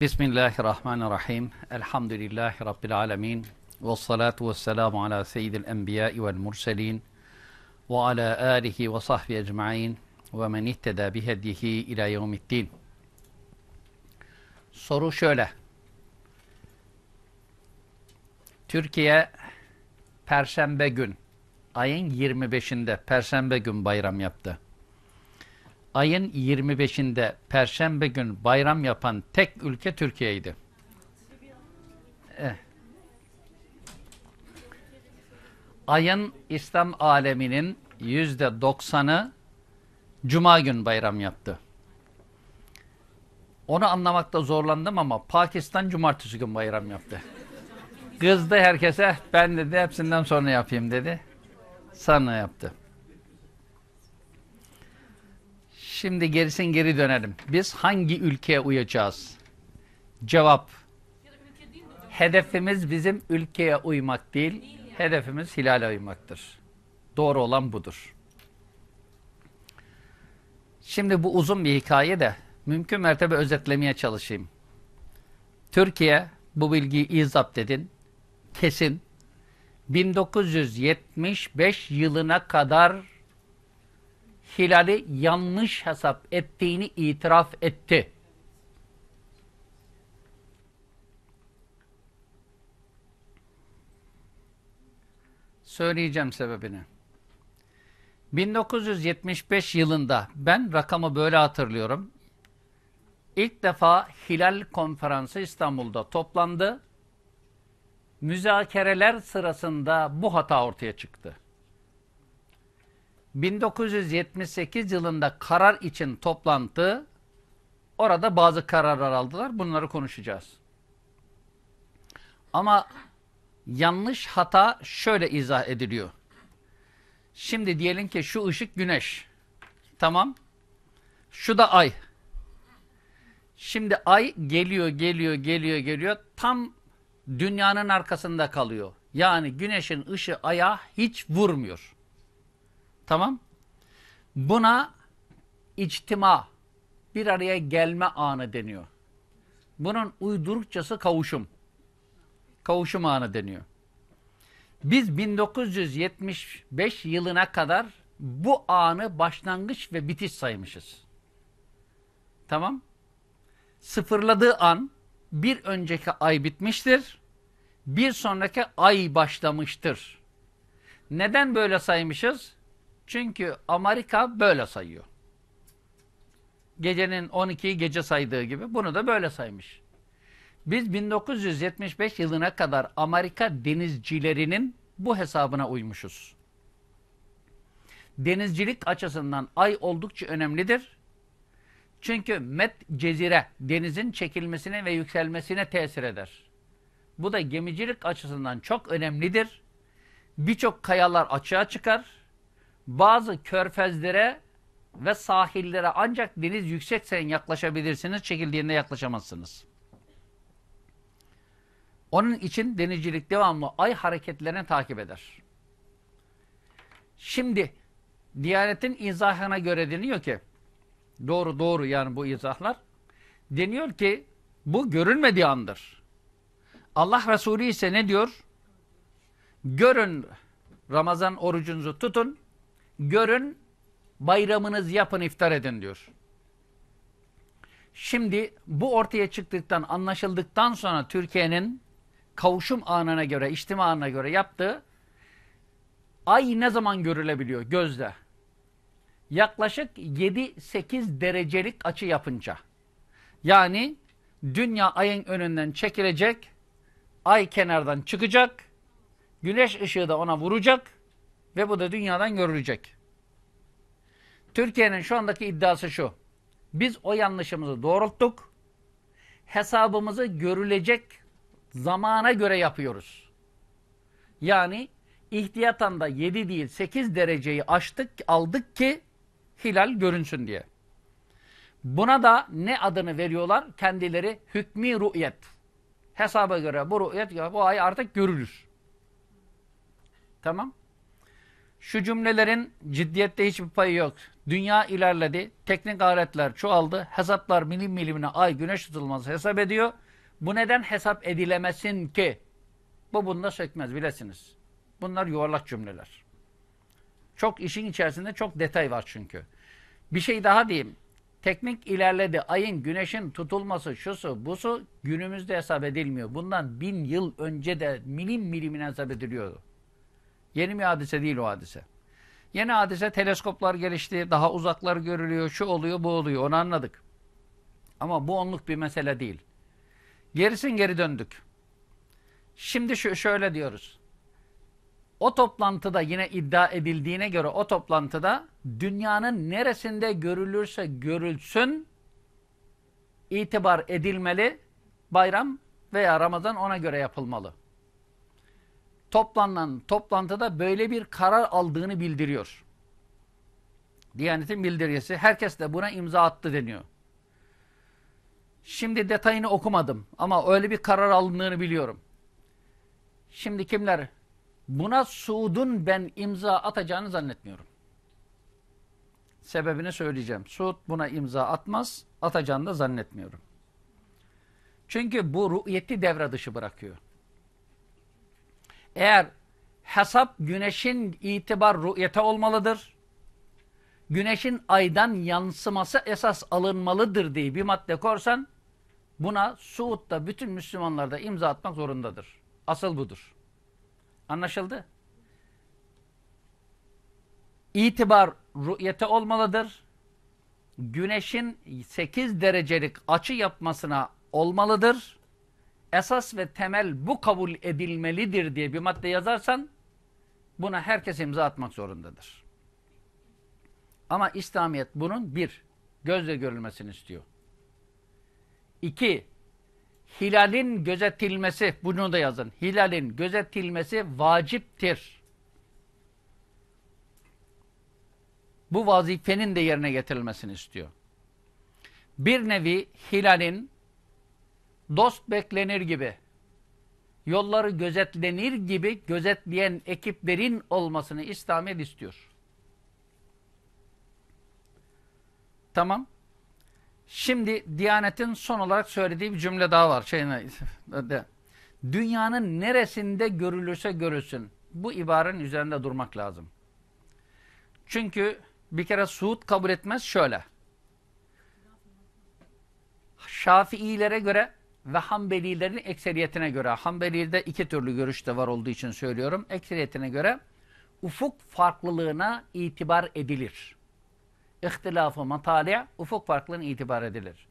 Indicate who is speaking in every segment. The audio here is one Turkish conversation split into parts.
Speaker 1: Bismillahirrahmanirrahim. Elhamdülillahi Rabbil alemin. Ve salatu ve selamu ala seyyidil enbiya'i vel murselin. Ve ala alihi ve sahbi ecma'in. Ve men ihteda bihedihi ila yevmiddin. Soru şöyle. Türkiye Perşembe gün, ayın 25'inde Perşembe gün bayram yaptı ayın 25'inde Perşembe gün bayram yapan tek ülke Türkiye'ydi. Eh. Ayın İslam aleminin yüzde doksanı Cuma gün bayram yaptı. Onu anlamakta zorlandım ama Pakistan cumartesi gün bayram yaptı. Kızdı herkese eh, ben dedi hepsinden sonra yapayım dedi. Sana yaptı. Şimdi gerisin geri dönelim. Biz hangi ülkeye uyacağız? Cevap. Hedefimiz bizim ülkeye uymak değil, hedefimiz hilale uymaktır. Doğru olan budur. Şimdi bu uzun bir hikaye de mümkün mertebe özetlemeye çalışayım. Türkiye, bu bilgiyi iyi dedin. kesin. 1975 yılına kadar hilali yanlış hesap ettiğini itiraf etti. Söyleyeceğim sebebini. 1975 yılında ben rakamı böyle hatırlıyorum. İlk defa Hilal Konferansı İstanbul'da toplandı. Müzakereler sırasında bu hata ortaya çıktı. 1978 yılında karar için toplantı orada bazı kararlar aldılar. Bunları konuşacağız. Ama yanlış hata şöyle izah ediliyor. Şimdi diyelim ki şu ışık güneş. Tamam. Şu da ay. Şimdi ay geliyor, geliyor, geliyor, geliyor. Tam dünyanın arkasında kalıyor. Yani güneşin ışığı aya hiç vurmuyor. Tamam. Buna içtima, bir araya gelme anı deniyor. Bunun uydurukçası kavuşum. Kavuşum anı deniyor. Biz 1975 yılına kadar bu anı başlangıç ve bitiş saymışız. Tamam. Sıfırladığı an bir önceki ay bitmiştir. Bir sonraki ay başlamıştır. Neden böyle saymışız? Çünkü Amerika böyle sayıyor. Gecenin 12'yi gece saydığı gibi bunu da böyle saymış. Biz 1975 yılına kadar Amerika denizcilerinin bu hesabına uymuşuz. Denizcilik açısından ay oldukça önemlidir. Çünkü met cezire denizin çekilmesine ve yükselmesine tesir eder. Bu da gemicilik açısından çok önemlidir. Birçok kayalar açığa çıkar bazı körfezlere ve sahillere ancak deniz yüksekse yaklaşabilirsiniz, çekildiğinde yaklaşamazsınız. Onun için denizcilik devamlı ay hareketlerini takip eder. Şimdi Diyanet'in izahına göre deniyor ki, doğru doğru yani bu izahlar, deniyor ki bu görünmediği andır. Allah Resulü ise ne diyor? Görün Ramazan orucunuzu tutun, görün, bayramınız yapın, iftar edin diyor. Şimdi bu ortaya çıktıktan, anlaşıldıktan sonra Türkiye'nin kavuşum anına göre, içtima anına göre yaptığı ay ne zaman görülebiliyor gözle? Yaklaşık 7-8 derecelik açı yapınca. Yani dünya ayın önünden çekilecek, ay kenardan çıkacak, güneş ışığı da ona vuracak, ve bu da dünyadan görülecek. Türkiye'nin şu andaki iddiası şu. Biz o yanlışımızı doğrulttuk. Hesabımızı görülecek zamana göre yapıyoruz. Yani ihtiyatan da 7 değil 8 dereceyi açtık, aldık ki hilal görünsün diye. Buna da ne adını veriyorlar? Kendileri hükmi ru'yet. Hesaba göre bu ru'yet, bu ay artık görülür. Tamam. Şu cümlelerin ciddiyette hiçbir payı yok. Dünya ilerledi, teknik aletler çoğaldı, hesaplar milim milimine ay güneş tutulması hesap ediyor. Bu neden hesap edilemesin ki? Bu bunda sökmez bilesiniz. Bunlar yuvarlak cümleler. Çok işin içerisinde çok detay var çünkü. Bir şey daha diyeyim. Teknik ilerledi. Ayın, güneşin tutulması, şusu, busu günümüzde hesap edilmiyor. Bundan bin yıl önce de milim milimine hesap ediliyordu. Yeni bir hadise değil o hadise. Yeni hadise teleskoplar gelişti, daha uzaklar görülüyor, şu oluyor, bu oluyor. Onu anladık. Ama bu onluk bir mesele değil. Gerisin geri döndük. Şimdi şu, şöyle diyoruz. O toplantıda yine iddia edildiğine göre o toplantıda dünyanın neresinde görülürse görülsün itibar edilmeli bayram veya Ramazan ona göre yapılmalı toplanan toplantıda böyle bir karar aldığını bildiriyor. Diyanetin bildirgesi. Herkes de buna imza attı deniyor. Şimdi detayını okumadım ama öyle bir karar alındığını biliyorum. Şimdi kimler? Buna Suud'un ben imza atacağını zannetmiyorum. Sebebini söyleyeceğim. Suud buna imza atmaz, atacağını da zannetmiyorum. Çünkü bu ru'yeti devre dışı bırakıyor. Eğer hesap güneşin itibar rü'yete olmalıdır. Güneşin aydan yansıması esas alınmalıdır diye bir madde korsan buna Suud'da bütün Müslümanlar da imza atmak zorundadır. Asıl budur. Anlaşıldı? İtibar rü'yete olmalıdır. Güneşin 8 derecelik açı yapmasına olmalıdır esas ve temel bu kabul edilmelidir diye bir madde yazarsan buna herkes imza atmak zorundadır. Ama İslamiyet bunun bir, gözle görülmesini istiyor. İki, hilalin gözetilmesi, bunu da yazın. Hilalin gözetilmesi vaciptir. Bu vazifenin de yerine getirilmesini istiyor. Bir nevi hilalin dost beklenir gibi, yolları gözetlenir gibi gözetleyen ekiplerin olmasını İslamiyet istiyor. Tamam. Şimdi Diyanet'in son olarak söylediği bir cümle daha var. Şeyine, Dünyanın neresinde görülürse görülsün. Bu ibarenin üzerinde durmak lazım. Çünkü bir kere Suud kabul etmez şöyle. Şafiilere göre ve Hanbelilerin ekseriyetine göre, Hanbeli'de iki türlü görüş de var olduğu için söylüyorum, ekseriyetine göre ufuk farklılığına itibar edilir. İhtilafı matali' ufuk farklılığına itibar edilir.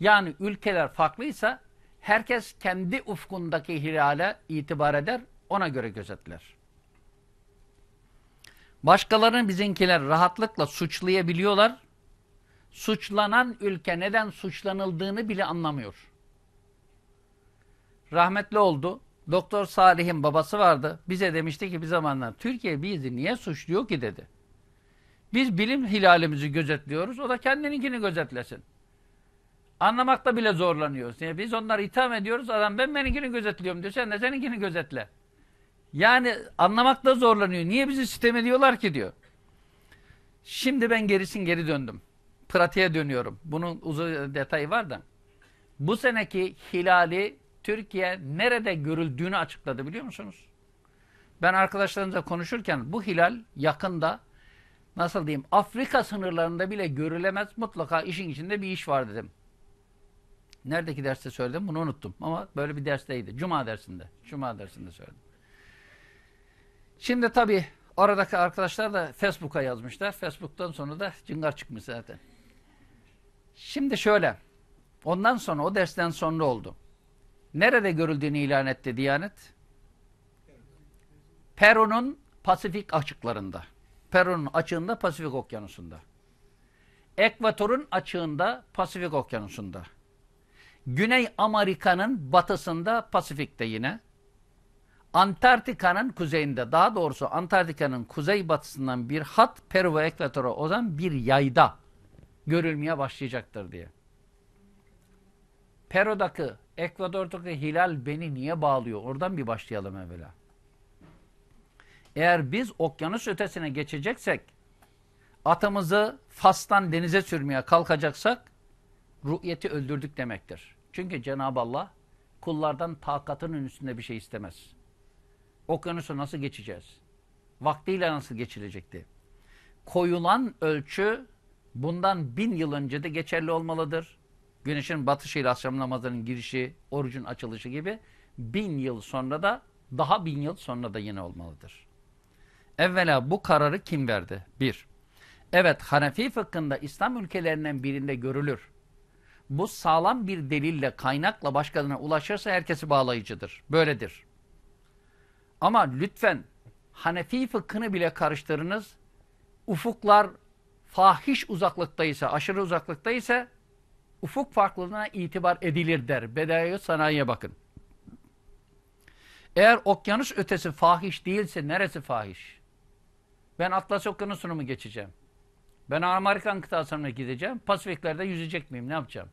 Speaker 1: Yani ülkeler farklıysa herkes kendi ufkundaki hilale itibar eder, ona göre gözetler. Başkalarının bizinkiler rahatlıkla suçlayabiliyorlar. Suçlanan ülke neden suçlanıldığını bile anlamıyor rahmetli oldu. Doktor Salih'in babası vardı. Bize demişti ki bir zamanlar Türkiye bizi niye suçluyor ki dedi. Biz bilim hilalimizi gözetliyoruz. O da kendininkini gözetlesin. Anlamakta bile zorlanıyoruz. Yani biz onları itham ediyoruz. Adam ben benimkini gözetliyorum diyor. Sen de seninkini gözetle. Yani anlamakta zorlanıyor. Niye bizi sitem ediyorlar ki diyor. Şimdi ben gerisin geri döndüm. Pratiğe dönüyorum. Bunun uzun detayı var da. Bu seneki hilali Türkiye nerede görüldüğünü açıkladı biliyor musunuz? Ben arkadaşlarımızla konuşurken bu hilal yakında nasıl diyeyim Afrika sınırlarında bile görülemez mutlaka işin içinde bir iş var dedim. Neredeki derste söyledim bunu unuttum ama böyle bir dersteydi. Cuma dersinde. Cuma dersinde söyledim. Şimdi tabii aradaki arkadaşlar da Facebook'a yazmışlar. Facebook'tan sonra da cıngar çıkmış zaten. Şimdi şöyle. Ondan sonra o dersten sonra oldu nerede görüldüğünü ilan etti Diyanet? Peru'nun Pasifik açıklarında. Peru'nun açığında Pasifik okyanusunda. Ekvator'un açığında Pasifik okyanusunda. Güney Amerika'nın batısında Pasifik'te yine. Antarktika'nın kuzeyinde daha doğrusu Antarktika'nın kuzey batısından bir hat Peru ve Ekvator'a o zaman bir yayda görülmeye başlayacaktır diye. Pero'daki, Ekvador'daki hilal beni niye bağlıyor? Oradan bir başlayalım evvela. Eğer biz okyanus ötesine geçeceksek, atımızı Fas'tan denize sürmeye kalkacaksak, ru'yeti öldürdük demektir. Çünkü Cenab-ı Allah kullardan takatının üstünde bir şey istemez. Okyanusu nasıl geçeceğiz? Vaktiyle nasıl geçilecekti? Koyulan ölçü bundan bin yıl önce de geçerli olmalıdır güneşin batışıyla akşam namazının girişi, orucun açılışı gibi bin yıl sonra da daha bin yıl sonra da yine olmalıdır. Evvela bu kararı kim verdi? Bir. Evet Hanefi fıkhında İslam ülkelerinden birinde görülür. Bu sağlam bir delille kaynakla başkalarına ulaşırsa herkesi bağlayıcıdır. Böyledir. Ama lütfen Hanefi fıkhını bile karıştırınız. Ufuklar fahiş uzaklıktaysa, aşırı uzaklıktaysa ufuk farklılığına itibar edilir der. Bedayı sanayiye bakın. Eğer okyanus ötesi fahiş değilse neresi fahiş? Ben Atlas Okyanusu'nu mu geçeceğim? Ben Amerikan kıtasına mı gideceğim? Pasifiklerde yüzecek miyim? Ne yapacağım?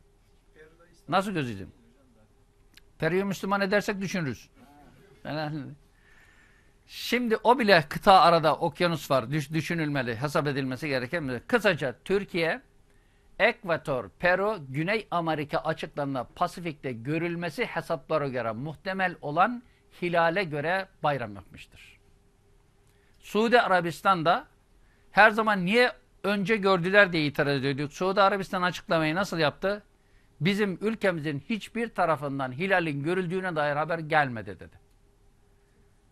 Speaker 1: Nasıl gözüdüm? Peru'yu Müslüman edersek düşünürüz. Şimdi o bile kıta arada okyanus var. Düş, düşünülmeli, hesap edilmesi gereken Kısaca Türkiye Ekvator, Peru, Güney Amerika açıklarında Pasifik'te görülmesi hesaplara göre muhtemel olan hilale göre bayram yapmıştır. Suudi Arabistan'da her zaman niye önce gördüler diye itiraz ediyorduk. Suudi Arabistan açıklamayı nasıl yaptı? Bizim ülkemizin hiçbir tarafından hilalin görüldüğüne dair haber gelmedi dedi.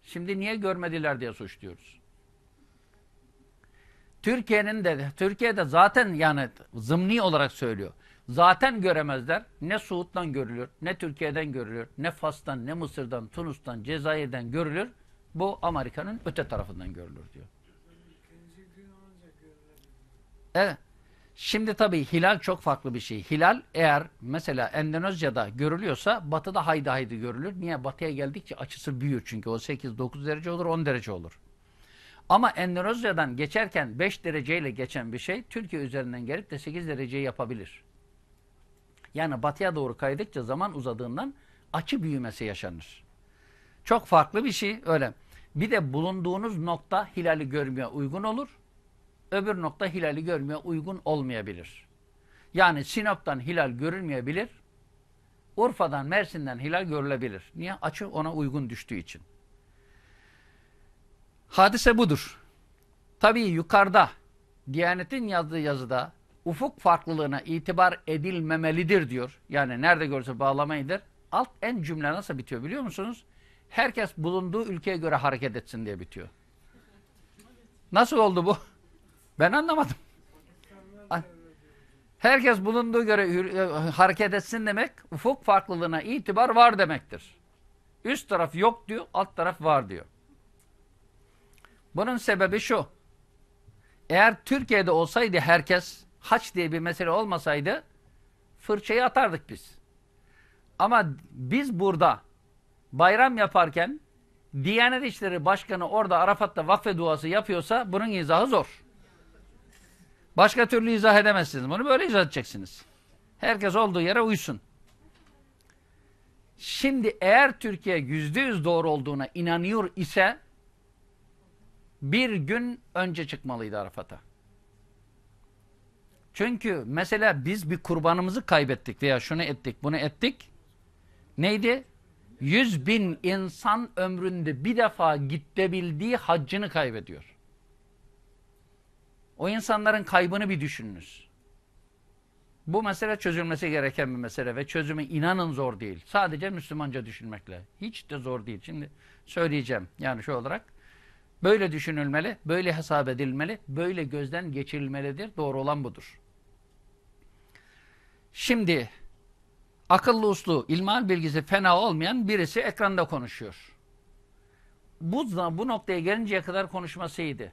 Speaker 1: Şimdi niye görmediler diye suçluyoruz. Türkiye'nin de Türkiye'de zaten yani zımni olarak söylüyor. Zaten göremezler. Ne Suud'dan görülür, ne Türkiye'den görülür, ne Fas'tan, ne Mısır'dan, Tunus'tan, Cezayir'den görülür. Bu Amerika'nın öte tarafından görülür diyor. Evet. Şimdi tabii hilal çok farklı bir şey. Hilal eğer mesela Endonezya'da görülüyorsa batıda haydi haydi görülür. Niye? Batıya geldikçe açısı büyür çünkü. O 8-9 derece olur 10 derece olur. Ama Endonezya'dan geçerken 5 dereceyle geçen bir şey Türkiye üzerinden gelip de 8 dereceyi yapabilir. Yani batıya doğru kaydıkça zaman uzadığından açı büyümesi yaşanır. Çok farklı bir şey öyle. Bir de bulunduğunuz nokta hilali görmeye uygun olur. Öbür nokta hilali görmeye uygun olmayabilir. Yani Sinop'tan hilal görülmeyebilir. Urfa'dan, Mersin'den hilal görülebilir. Niye? Açı ona uygun düştüğü için. Hadise budur. Tabii yukarıda Diyanet'in yazdığı yazıda ufuk farklılığına itibar edilmemelidir diyor. Yani nerede görse bağlamayıdır. Alt en cümle nasıl bitiyor biliyor musunuz? Herkes bulunduğu ülkeye göre hareket etsin diye bitiyor. Nasıl oldu bu? Ben anlamadım. Herkes bulunduğu göre e, hareket etsin demek, ufuk farklılığına itibar var demektir. Üst taraf yok diyor, alt taraf var diyor. Bunun sebebi şu. Eğer Türkiye'de olsaydı herkes haç diye bir mesele olmasaydı fırçayı atardık biz. Ama biz burada bayram yaparken Diyanet İşleri Başkanı orada Arafat'ta vakfe duası yapıyorsa bunun izahı zor. Başka türlü izah edemezsiniz. Bunu böyle izah edeceksiniz. Herkes olduğu yere uysun. Şimdi eğer Türkiye yüzde yüz doğru olduğuna inanıyor ise bir gün önce çıkmalıydı Arafat'a. Çünkü mesela biz bir kurbanımızı kaybettik veya şunu ettik bunu ettik. Neydi? Yüz bin insan ömründe bir defa gidebildiği haccını kaybediyor. O insanların kaybını bir düşününüz. Bu mesele çözülmesi gereken bir mesele ve çözümü inanın zor değil. Sadece Müslümanca düşünmekle. Hiç de zor değil. Şimdi söyleyeceğim yani şu olarak. Böyle düşünülmeli, böyle hesap edilmeli, böyle gözden geçirilmelidir. Doğru olan budur. Şimdi akıllı uslu, ilmal bilgisi fena olmayan birisi ekranda konuşuyor. Bu, bu noktaya gelinceye kadar konuşmasıydı.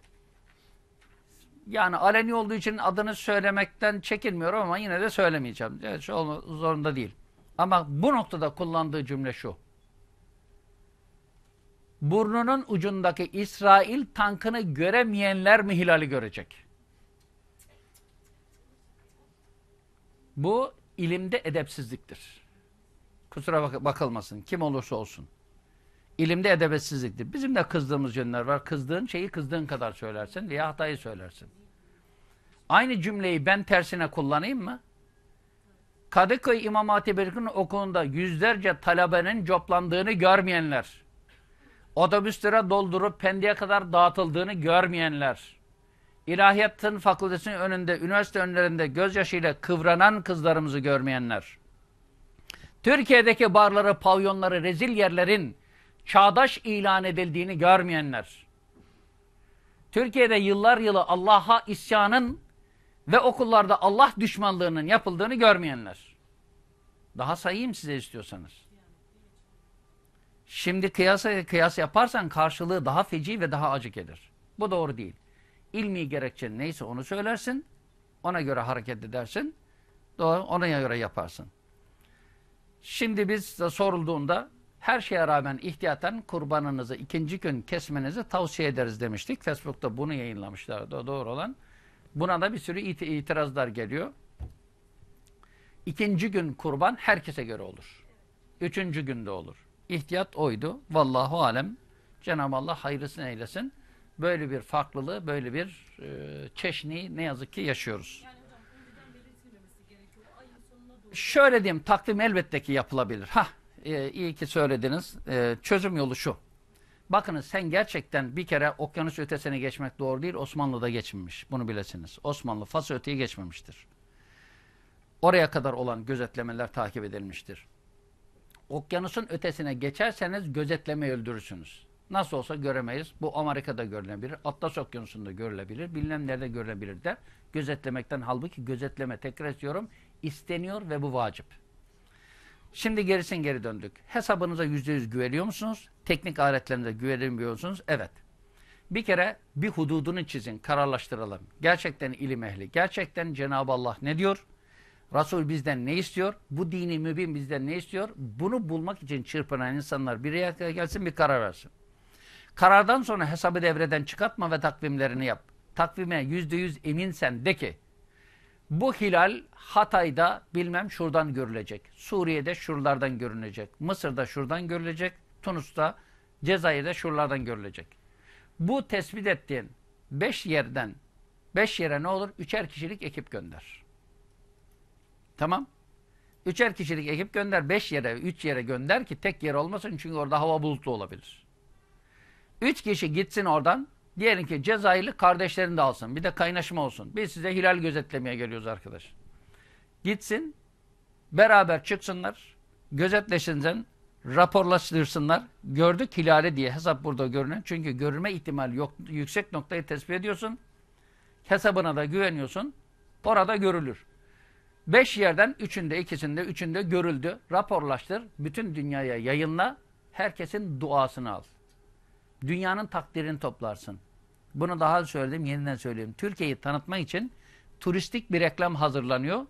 Speaker 1: Yani aleni olduğu için adını söylemekten çekinmiyorum ama yine de söylemeyeceğim. Evet, zorunda değil. Ama bu noktada kullandığı cümle şu burnunun ucundaki İsrail tankını göremeyenler mi hilali görecek? Bu ilimde edepsizliktir. Kusura bak bakılmasın. Kim olursa olsun. İlimde edebetsizliktir. Bizim de kızdığımız yönler var. Kızdığın şeyi kızdığın kadar söylersin veya hatayı söylersin. Aynı cümleyi ben tersine kullanayım mı? Kadıköy İmam Hatip Erkin Okulu'nda yüzlerce talebenin coplandığını görmeyenler otobüslere doldurup pendiye kadar dağıtıldığını görmeyenler, İlahiyatın fakültesinin önünde, üniversite önlerinde gözyaşıyla kıvranan kızlarımızı görmeyenler, Türkiye'deki barları, pavyonları, rezil yerlerin çağdaş ilan edildiğini görmeyenler, Türkiye'de yıllar yılı Allah'a isyanın ve okullarda Allah düşmanlığının yapıldığını görmeyenler. Daha sayayım size istiyorsanız. Şimdi kıyasa, kıyas yaparsan karşılığı daha feci ve daha acı gelir. Bu doğru değil. İlmi gerekçe neyse onu söylersin. Ona göre hareket edersin. Doğru, ona göre yaparsın. Şimdi biz sorulduğunda her şeye rağmen ihtiyaten kurbanınızı ikinci gün kesmenizi tavsiye ederiz demiştik. Facebook'ta bunu yayınlamışlardı doğru olan. Buna da bir sürü it itirazlar geliyor. İkinci gün kurban herkese göre olur. Üçüncü günde olur. İhtiyat oydu. Vallahu alem. Cenab-ı Allah hayırlısını eylesin. Böyle bir farklılığı, böyle bir e, çeşniyi ne yazık ki yaşıyoruz. Şöyle diyeyim, takvim elbette ki yapılabilir. Ha, e, iyi ki söylediniz. E, çözüm yolu şu. Bakınız sen gerçekten bir kere okyanus ötesine geçmek doğru değil, Osmanlı'da geçmemiş. Bunu bilesiniz. Osmanlı Fas öteye geçmemiştir. Oraya kadar olan gözetlemeler takip edilmiştir okyanusun ötesine geçerseniz gözetlemeyi öldürürsünüz. Nasıl olsa göremeyiz. Bu Amerika'da görülebilir. Atlas Okyanusu'nda görülebilir. Bilmem nerede görülebilir de. Gözetlemekten halbuki gözetleme tekrar ediyorum. isteniyor ve bu vacip. Şimdi gerisin geri döndük. Hesabınıza yüzde yüz güveniyor musunuz? Teknik aletlerinize güvenmiyor musunuz? Evet. Bir kere bir hududunu çizin, kararlaştıralım. Gerçekten ilim ehli, gerçekten Cenab-ı Allah ne diyor? Resul bizden ne istiyor? Bu dini mübin bizden ne istiyor? Bunu bulmak için çırpınan insanlar bir araya gelsin bir karar versin. Karardan sonra hesabı devreden çıkartma ve takvimlerini yap. Takvime yüzde yüz eminsen de ki bu hilal Hatay'da bilmem şuradan görülecek. Suriye'de şuralardan görünecek. Mısır'da şuradan görülecek. Tunus'ta, Cezayir'de şuralardan görülecek. Bu tespit ettiğin beş yerden beş yere ne olur? Üçer kişilik ekip gönder. Tamam. Üçer kişilik ekip gönder. Beş yere, üç yere gönder ki tek yer olmasın. Çünkü orada hava bulutlu olabilir. Üç kişi gitsin oradan. Diyelim ki Cezayirli kardeşlerini de alsın. Bir de kaynaşma olsun. Biz size hilal gözetlemeye geliyoruz arkadaş. Gitsin. Beraber çıksınlar. Gözetleşinsen raporlaştırsınlar. Gördük hilali diye hesap burada görünen. Çünkü görülme ihtimali yok, yüksek noktayı tespit ediyorsun. Hesabına da güveniyorsun. Orada görülür. Beş yerden üçünde, ikisinde, üçünde görüldü. Raporlaştır, bütün dünyaya yayınla, herkesin duasını al. Dünyanın takdirini toplarsın. Bunu daha söyledim, yeniden söyleyeyim. Türkiye'yi tanıtma için turistik bir reklam hazırlanıyor.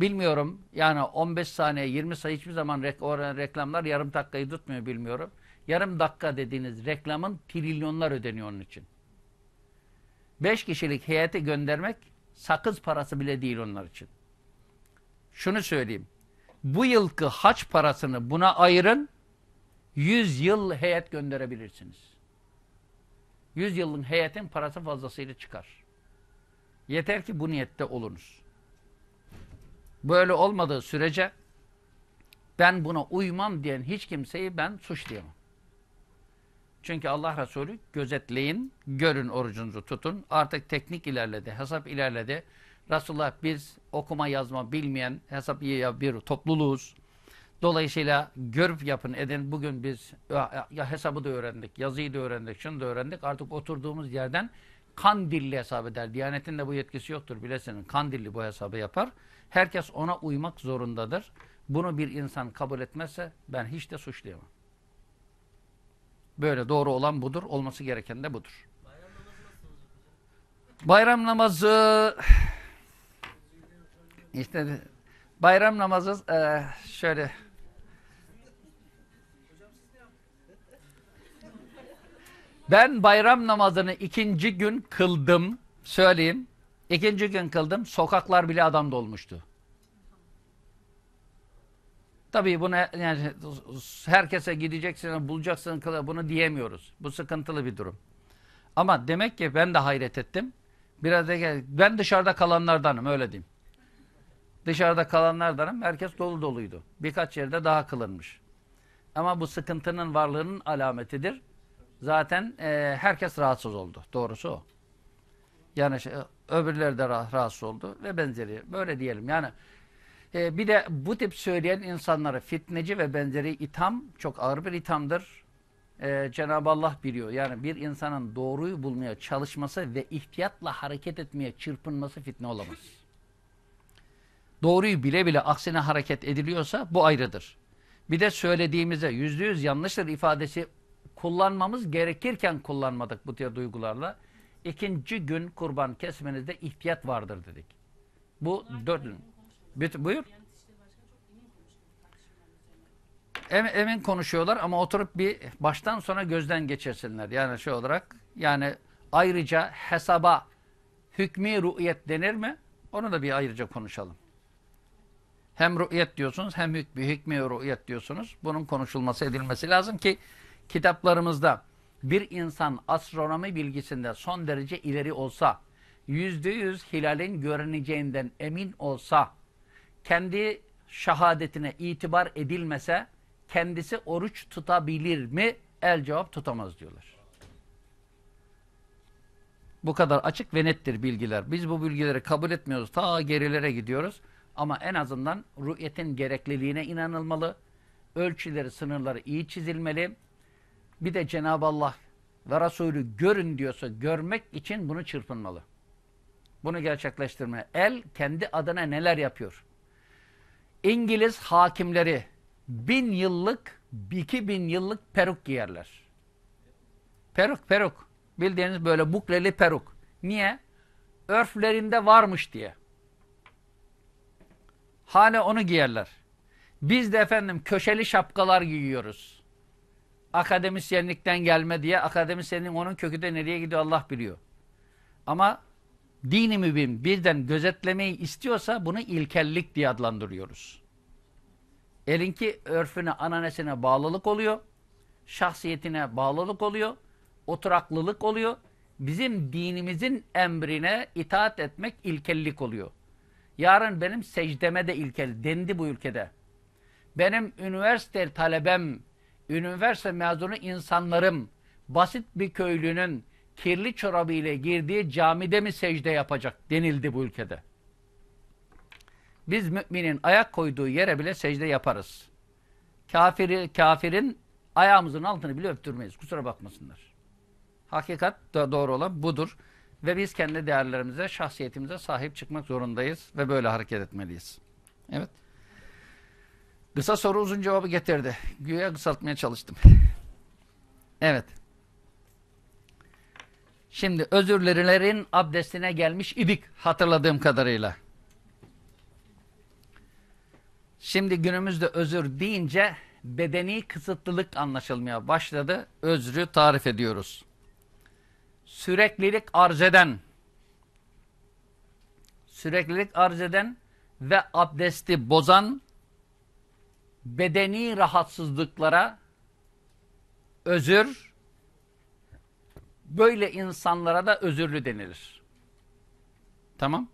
Speaker 1: Bilmiyorum yani 15 saniye 20 saniye hiçbir zaman re reklamlar yarım dakikayı tutmuyor bilmiyorum. Yarım dakika dediğiniz reklamın trilyonlar ödeniyor onun için. Beş kişilik heyeti göndermek sakız parası bile değil onlar için şunu söyleyeyim. Bu yılki haç parasını buna ayırın, 100 yıl heyet gönderebilirsiniz. 100 yılın heyetin parası fazlasıyla çıkar. Yeter ki bu niyette olunuz. Böyle olmadığı sürece ben buna uymam diyen hiç kimseyi ben suçlayamam. Çünkü Allah Resulü gözetleyin, görün orucunuzu tutun. Artık teknik ilerledi, hesap ilerledi. Resulullah biz okuma yazma bilmeyen hesap ya bir topluluğuz. Dolayısıyla görüp yapın edin. Bugün biz ya, hesabı da öğrendik, yazıyı da öğrendik, şunu da öğrendik. Artık oturduğumuz yerden kan dilli hesap eder. Diyanetin de bu yetkisi yoktur bilesinin. Kan dilli bu hesabı yapar. Herkes ona uymak zorundadır. Bunu bir insan kabul etmezse ben hiç de suçlayamam. Böyle doğru olan budur. Olması gereken de budur. Bayram namazı işte bayram namazı e, şöyle. Ben bayram namazını ikinci gün kıldım. Söyleyeyim. İkinci gün kıldım. Sokaklar bile adam dolmuştu. Tabii bunu yani herkese gideceksin, bulacaksın, bunu diyemiyoruz. Bu sıkıntılı bir durum. Ama demek ki ben de hayret ettim. Biraz da ben dışarıda kalanlardanım öyle diyeyim. Dışarıda kalanlardan herkes dolu doluydu. Birkaç yerde daha kılınmış. Ama bu sıkıntının varlığının alametidir. Zaten e, herkes rahatsız oldu. Doğrusu o. Yani şey, öbürleri de rah rahatsız oldu ve benzeri. Böyle diyelim. Yani e, bir de bu tip söyleyen insanlara fitneci ve benzeri itham çok ağır bir ithamdır. E, Cenab-ı Allah biliyor. Yani bir insanın doğruyu bulmaya çalışması ve ihtiyatla hareket etmeye çırpınması fitne olamaz doğruyu bile bile aksine hareket ediliyorsa bu ayrıdır. Bir de söylediğimize yüzde yüz yanlıştır ifadesi kullanmamız gerekirken kullanmadık bu tür duygularla. İkinci gün kurban kesmenizde ihtiyat vardır dedik. Bu dört gün. Buyur. Em, emin konuşuyorlar ama oturup bir baştan sona gözden geçirsinler. Yani şey olarak yani ayrıca hesaba hükmü ru'yet denir mi? Onu da bir ayrıca konuşalım. Hem rü'yet diyorsunuz hem hükmü, hükmü rü'yet diyorsunuz. Bunun konuşulması edilmesi lazım ki kitaplarımızda bir insan astronomi bilgisinde son derece ileri olsa, yüzde yüz hilalin görüneceğinden emin olsa, kendi şahadetine itibar edilmese kendisi oruç tutabilir mi? El cevap tutamaz diyorlar. Bu kadar açık ve nettir bilgiler. Biz bu bilgileri kabul etmiyoruz. Ta gerilere gidiyoruz. Ama en azından rüyetin gerekliliğine inanılmalı. Ölçüleri, sınırları iyi çizilmeli. Bir de Cenab-ı Allah ve Resulü görün diyorsa görmek için bunu çırpınmalı. Bunu gerçekleştirme. El kendi adına neler yapıyor? İngiliz hakimleri bin yıllık, iki bin yıllık peruk giyerler. Peruk, peruk. Bildiğiniz böyle bukleli peruk. Niye? Örflerinde varmış diye. Hala onu giyerler. Biz de efendim köşeli şapkalar giyiyoruz. Akademisyenlikten gelme diye akademisyenin onun kökü de nereye gidiyor Allah biliyor. Ama dini mübin birden gözetlemeyi istiyorsa bunu ilkellik diye adlandırıyoruz. Elinki örfüne, ananesine bağlılık oluyor. Şahsiyetine bağlılık oluyor. Oturaklılık oluyor. Bizim dinimizin emrine itaat etmek ilkellik oluyor. Yarın benim secdeme de ilkel dendi bu ülkede. Benim üniversite talebem, üniversite mezunu insanlarım basit bir köylünün kirli çorabıyla girdiği camide mi secde yapacak denildi bu ülkede. Biz müminin ayak koyduğu yere bile secde yaparız. Kafiri, kafirin ayağımızın altını bile öptürmeyiz. Kusura bakmasınlar. Hakikat doğru olan budur. Ve biz kendi değerlerimize, şahsiyetimize sahip çıkmak zorundayız ve böyle hareket etmeliyiz. Evet. Kısa soru uzun cevabı getirdi. Güya kısaltmaya çalıştım. evet. Şimdi özürlülerin abdestine gelmiş idik hatırladığım kadarıyla. Şimdi günümüzde özür deyince bedeni kısıtlılık anlaşılmaya başladı. Özrü tarif ediyoruz süreklilik arz eden süreklilik arz eden ve abdesti bozan bedeni rahatsızlıklara özür böyle insanlara da özürlü denilir. Tamam.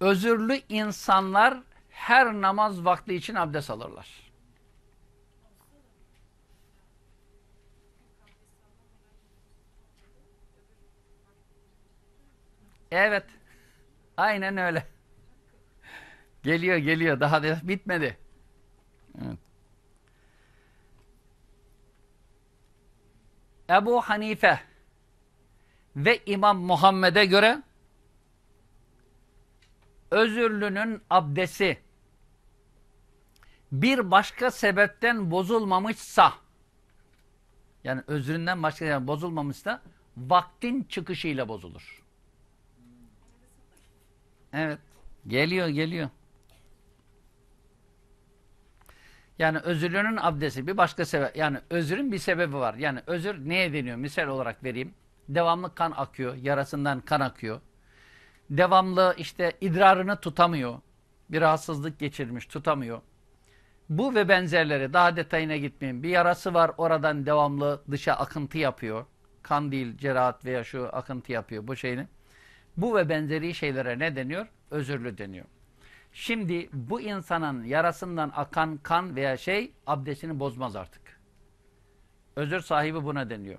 Speaker 1: Özürlü insanlar her namaz vakti için abdest alırlar. Evet. Aynen öyle. Geliyor geliyor. Daha da bitmedi. Evet. Ebu Hanife ve İmam Muhammed'e göre özürlünün abdesi bir başka sebepten bozulmamışsa yani özründen başka yani bozulmamışsa vaktin çıkışıyla bozulur. Evet. Geliyor geliyor. Yani özürlünün abdesti bir başka sebep. Yani özürün bir sebebi var. Yani özür neye deniyor? Misal olarak vereyim. Devamlı kan akıyor. Yarasından kan akıyor. Devamlı işte idrarını tutamıyor. Bir rahatsızlık geçirmiş tutamıyor. Bu ve benzerleri daha detayına gitmeyeyim. Bir yarası var oradan devamlı dışa akıntı yapıyor. Kan değil cerahat veya şu akıntı yapıyor bu şeyin. Bu ve benzeri şeylere ne deniyor? Özürlü deniyor. Şimdi bu insanın yarasından akan kan veya şey abdestini bozmaz artık. Özür sahibi buna deniyor.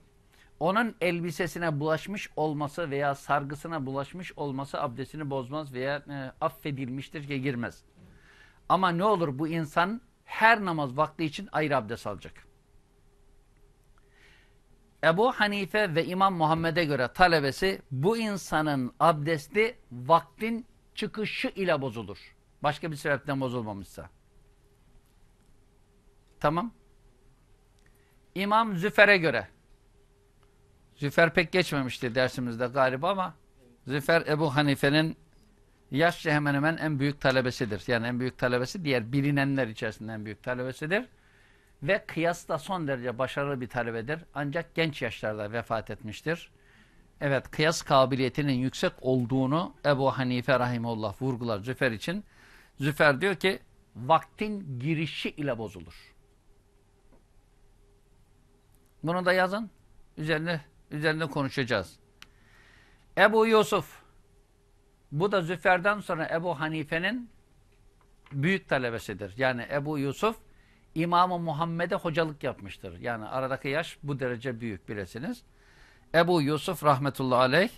Speaker 1: Onun elbisesine bulaşmış olması veya sargısına bulaşmış olması abdestini bozmaz veya e, affedilmiştir ki girmez. Ama ne olur bu insan her namaz vakti için ayrı abdest alacak. Ebu Hanife ve İmam Muhammed'e göre talebesi bu insanın abdesti vaktin çıkışı ile bozulur. Başka bir sebepten bozulmamışsa. Tamam. İmam Züfer'e göre. Züfer pek geçmemişti dersimizde galiba ama Züfer Ebu Hanife'nin yaşça hemen hemen en büyük talebesidir. Yani en büyük talebesi diğer bilinenler içerisinde en büyük talebesidir ve kıyasla son derece başarılı bir talebedir. Ancak genç yaşlarda vefat etmiştir. Evet kıyas kabiliyetinin yüksek olduğunu Ebu Hanife Rahimullah vurgular Züfer için. Züfer diyor ki vaktin girişi ile bozulur. Bunu da yazın. Üzerine, üzerine konuşacağız. Ebu Yusuf. Bu da Züfer'den sonra Ebu Hanife'nin büyük talebesidir. Yani Ebu Yusuf İmam-ı Muhammed'e hocalık yapmıştır. Yani aradaki yaş bu derece büyük bilesiniz. Ebu Yusuf rahmetullahi aleyh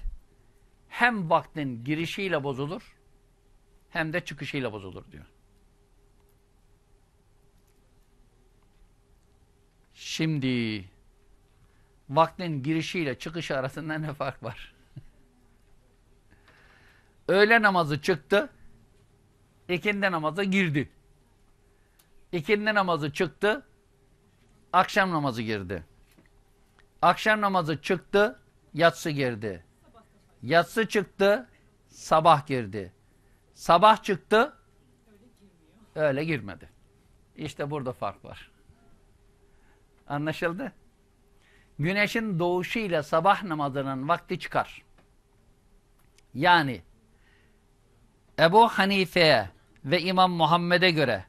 Speaker 1: hem vaktin girişiyle bozulur hem de çıkışıyla bozulur diyor. Şimdi vaktin girişiyle çıkışı arasında ne fark var? Öğle namazı çıktı, ikindi namaza girdi. İkindi namazı çıktı. Akşam namazı girdi. Akşam namazı çıktı. Yatsı girdi. Yatsı çıktı. Sabah girdi. Sabah çıktı. Öyle girmedi. İşte burada fark var. Anlaşıldı? Güneşin doğuşuyla sabah namazının vakti çıkar. Yani Ebu Hanife'ye ve İmam Muhammed'e göre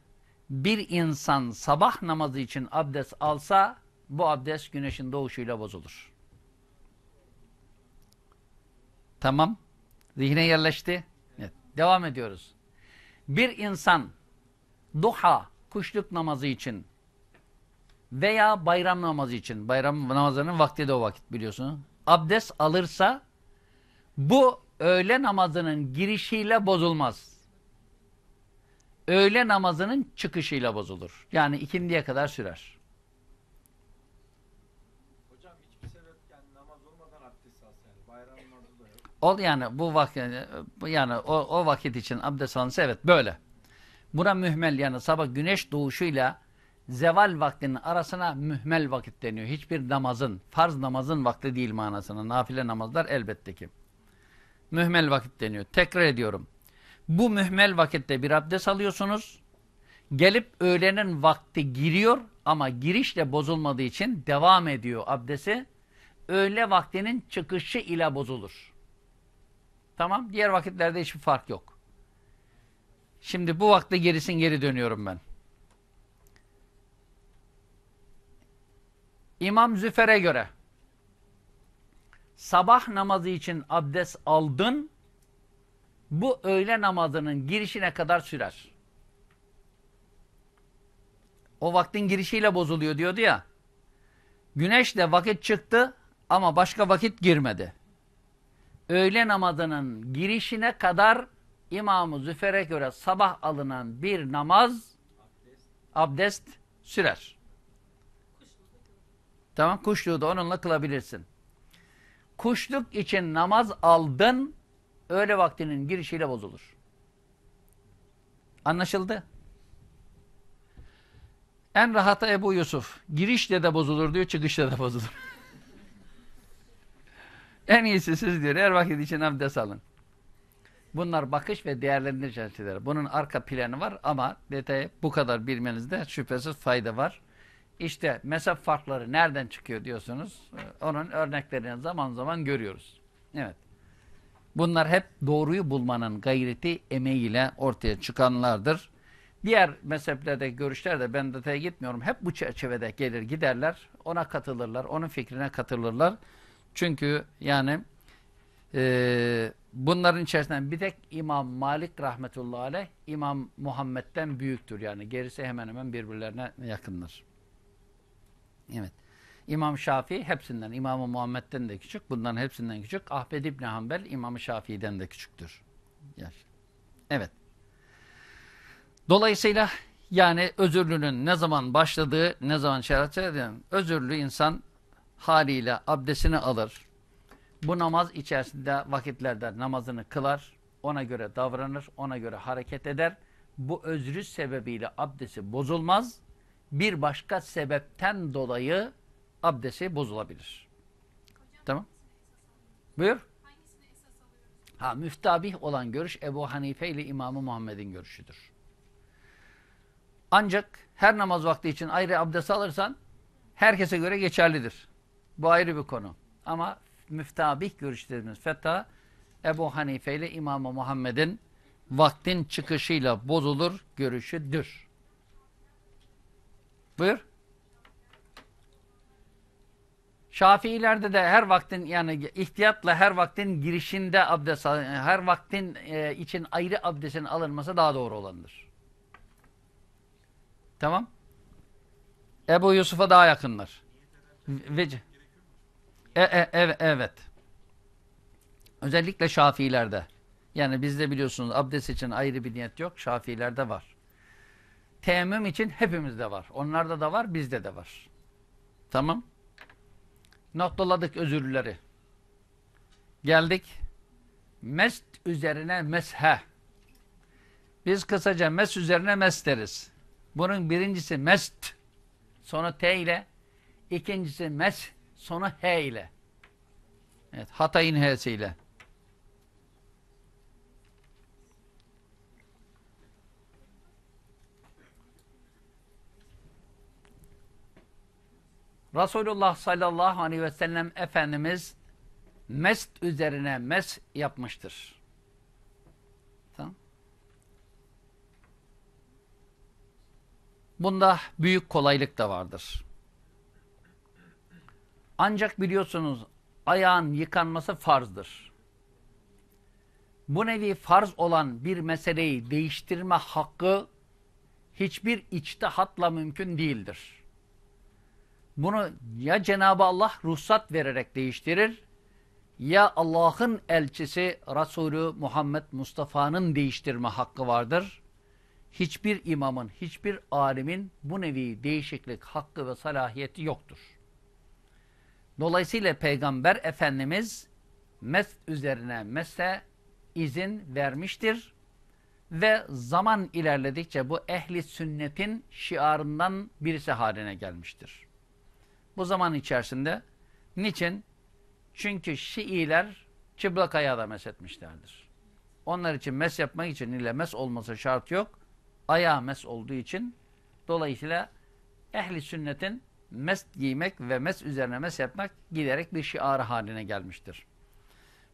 Speaker 1: bir insan sabah namazı için abdest alsa bu abdest güneşin doğuşuyla bozulur. Tamam. Zihne yerleşti. Evet. Devam ediyoruz. Bir insan duha kuşluk namazı için veya bayram namazı için bayram namazlarının vakti de o vakit biliyorsunuz. Abdest alırsa bu öğle namazının girişiyle bozulmaz öğle namazının çıkışıyla bozulur. Yani ikindiye kadar sürer. Hocam hiçbir sebepken namaz olmadan abdest alsın. Yani bayram namazı da yok. Ol yani bu vakit yani o, o vakit için abdest alınsa evet böyle. Buna mühmel yani sabah güneş doğuşuyla zeval vaktinin arasına mühmel vakit deniyor. Hiçbir namazın, farz namazın vakti değil manasına. Nafile namazlar elbette ki. Mühmel vakit deniyor. Tekrar ediyorum. Bu mühmel vakitte bir abdest alıyorsunuz. Gelip öğlenin vakti giriyor ama girişle bozulmadığı için devam ediyor abdesti. Öğle vaktinin çıkışı ile bozulur. Tamam. Diğer vakitlerde hiçbir fark yok. Şimdi bu vakte gerisin geri dönüyorum ben. İmam Züfer'e göre sabah namazı için abdest aldın bu öğle namazının girişine kadar sürer. O vaktin girişiyle bozuluyor diyordu ya. Güneş de vakit çıktı ama başka vakit girmedi. Öğle namazının girişine kadar İmam-ı Züfer'e göre sabah alınan bir namaz abdest, sürer. Tamam kuşluğu da onunla kılabilirsin. Kuşluk için namaz aldın öğle vaktinin girişiyle bozulur. Anlaşıldı. En rahata Ebu Yusuf. Girişle de bozulur diyor, çıkışla da bozulur. en iyisi siz diyor, her vakit için abdest alın. Bunlar bakış ve değerlendirme çerçeveleri. Bunun arka planı var ama detayı bu kadar bilmenizde şüphesiz fayda var. İşte mezhep farkları nereden çıkıyor diyorsunuz. Ee, onun örneklerini zaman zaman görüyoruz. Evet. Bunlar hep doğruyu bulmanın gayreti emeğiyle ortaya çıkanlardır. Diğer mezheplerdeki görüşler de ben detaya gitmiyorum. Hep bu çerçevede gelir giderler. Ona katılırlar. Onun fikrine katılırlar. Çünkü yani e, bunların içerisinden bir tek İmam Malik rahmetullahi aleyh İmam Muhammed'den büyüktür. Yani gerisi hemen hemen birbirlerine yakındır. Evet. İmam Şafii hepsinden, İmam-ı Muhammed'den de küçük, bundan hepsinden küçük. Ahmed İbni Hanbel İmam-ı Şafii'den de küçüktür. Evet. Dolayısıyla yani özürlünün ne zaman başladığı, ne zaman şeriat edin, özürlü insan haliyle abdestini alır. Bu namaz içerisinde vakitlerde namazını kılar, ona göre davranır, ona göre hareket eder. Bu özrü sebebiyle abdesti bozulmaz. Bir başka sebepten dolayı abdesti şey bozulabilir. Hocam, tamam. Buyur. Ha, müftabih olan görüş Ebu Hanife ile İmamı Muhammed'in görüşüdür. Ancak her namaz vakti için ayrı abdest alırsan herkese göre geçerlidir. Bu ayrı bir konu. Ama müftabih görüşlerimiz dediğimiz fetha Ebu Hanife ile İmamı Muhammed'in vaktin çıkışıyla bozulur görüşüdür. Buyur. Şafiilerde de her vaktin yani ihtiyatla her vaktin girişinde abdest her vaktin e, için ayrı abdestin alınması daha doğru olandır. Tamam? Ebu Yusuf'a daha yakınlar. Vece. E, e, ev, evet. Özellikle Şafiilerde. Yani bizde biliyorsunuz abdest için ayrı bir niyet yok. Şafiilerde var. Teyemmüm için hepimizde var. Onlarda da var, bizde de var. Tamam noktaladık özürleri. Geldik. Mest üzerine meshe. Biz kısaca mes üzerine mes deriz. Bunun birincisi mest. Sonu t ile. İkincisi mes. Sonu h ile. Evet, Hatay'ın h'si ile. Resulullah sallallahu aleyhi ve sellem Efendimiz mest üzerine mest yapmıştır. Tamam. Bunda büyük kolaylık da vardır. Ancak biliyorsunuz ayağın yıkanması farzdır. Bu nevi farz olan bir meseleyi değiştirme hakkı hiçbir içtihatla mümkün değildir. Bunu ya Cenab-ı Allah ruhsat vererek değiştirir ya Allah'ın elçisi Resulü Muhammed Mustafa'nın değiştirme hakkı vardır. Hiçbir imamın, hiçbir alimin bu nevi değişiklik hakkı ve salahiyeti yoktur. Dolayısıyla Peygamber Efendimiz mes üzerine mese izin vermiştir. Ve zaman ilerledikçe bu ehli sünnetin şiarından birisi haline gelmiştir bu zaman içerisinde. Niçin? Çünkü Şiiler Çıblakaya'ya da meshetmişlerdir. Onlar için mes yapmak için ile mes olması şart yok. Ayağa mes olduğu için dolayısıyla ehli sünnetin mes giymek ve mes üzerine mes yapmak giderek bir şiarı haline gelmiştir.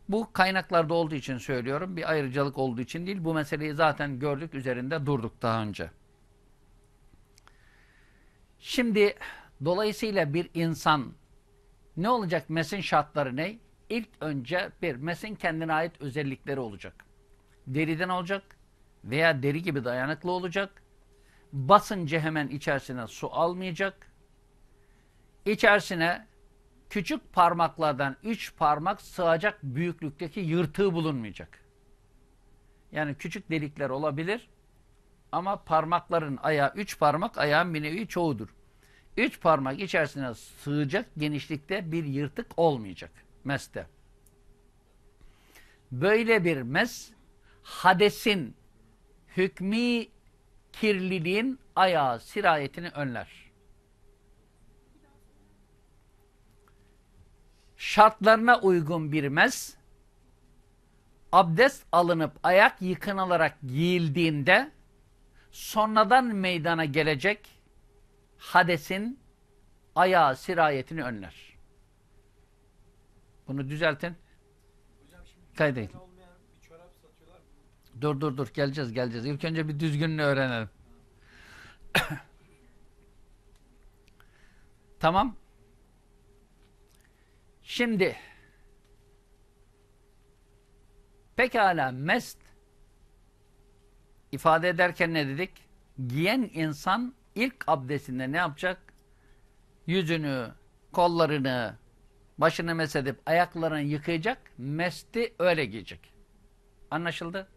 Speaker 1: Bu kaynaklarda olduğu için söylüyorum. Bir ayrıcalık olduğu için değil. Bu meseleyi zaten gördük, üzerinde durduk daha önce. Şimdi Dolayısıyla bir insan ne olacak mesin şartları ne? İlk önce bir mesin kendine ait özellikleri olacak. Deriden olacak veya deri gibi dayanıklı olacak. Basınca hemen içerisine su almayacak. İçerisine küçük parmaklardan üç parmak sığacak büyüklükteki yırtığı bulunmayacak. Yani küçük delikler olabilir ama parmakların ayağı üç parmak ayağın bir nevi çoğudur üç parmak içerisine sığacak genişlikte bir yırtık olmayacak meste. Böyle bir mes hadesin hükmi kirliliğin ayağı sirayetini önler. Şartlarına uygun bir mes abdest alınıp ayak yıkanılarak giyildiğinde sonradan meydana gelecek hadesin ayağa sirayetini önler. Bunu düzeltin. Kaydedin. Dur dur dur geleceğiz geleceğiz. İlk önce bir düzgününü öğrenelim. tamam. Şimdi pekala mest ifade ederken ne dedik? Giyen insan ilk abdestinde ne yapacak? Yüzünü, kollarını, başını mesedip ayaklarını yıkayacak, mesti öyle giyecek. Anlaşıldı?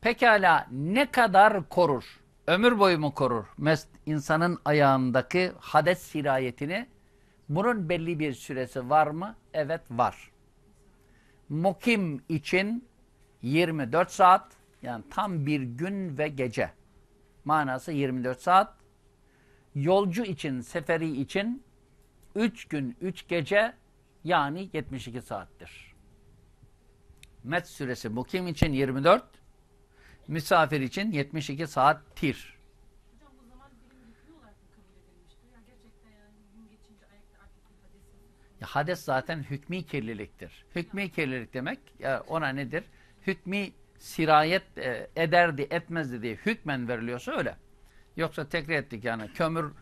Speaker 1: Pekala ne kadar korur? Ömür boyu mu korur? Mest insanın ayağındaki hades sirayetini bunun belli bir süresi var mı? Evet var. Mukim için 24 saat yani tam bir gün ve gece manası 24 saat yolcu için, seferi için 3 gün, 3 gece yani 72 saattir. Met süresi mukim için 24, misafir için 72 saattir. Hocam bu hades zaten hükmi kirliliktir. Hükmi kirlilik demek ya ona nedir? Hükmi sirayet e, ederdi etmezdi diye hükmen veriliyorsa öyle. Yoksa tekrar ettik yani kömür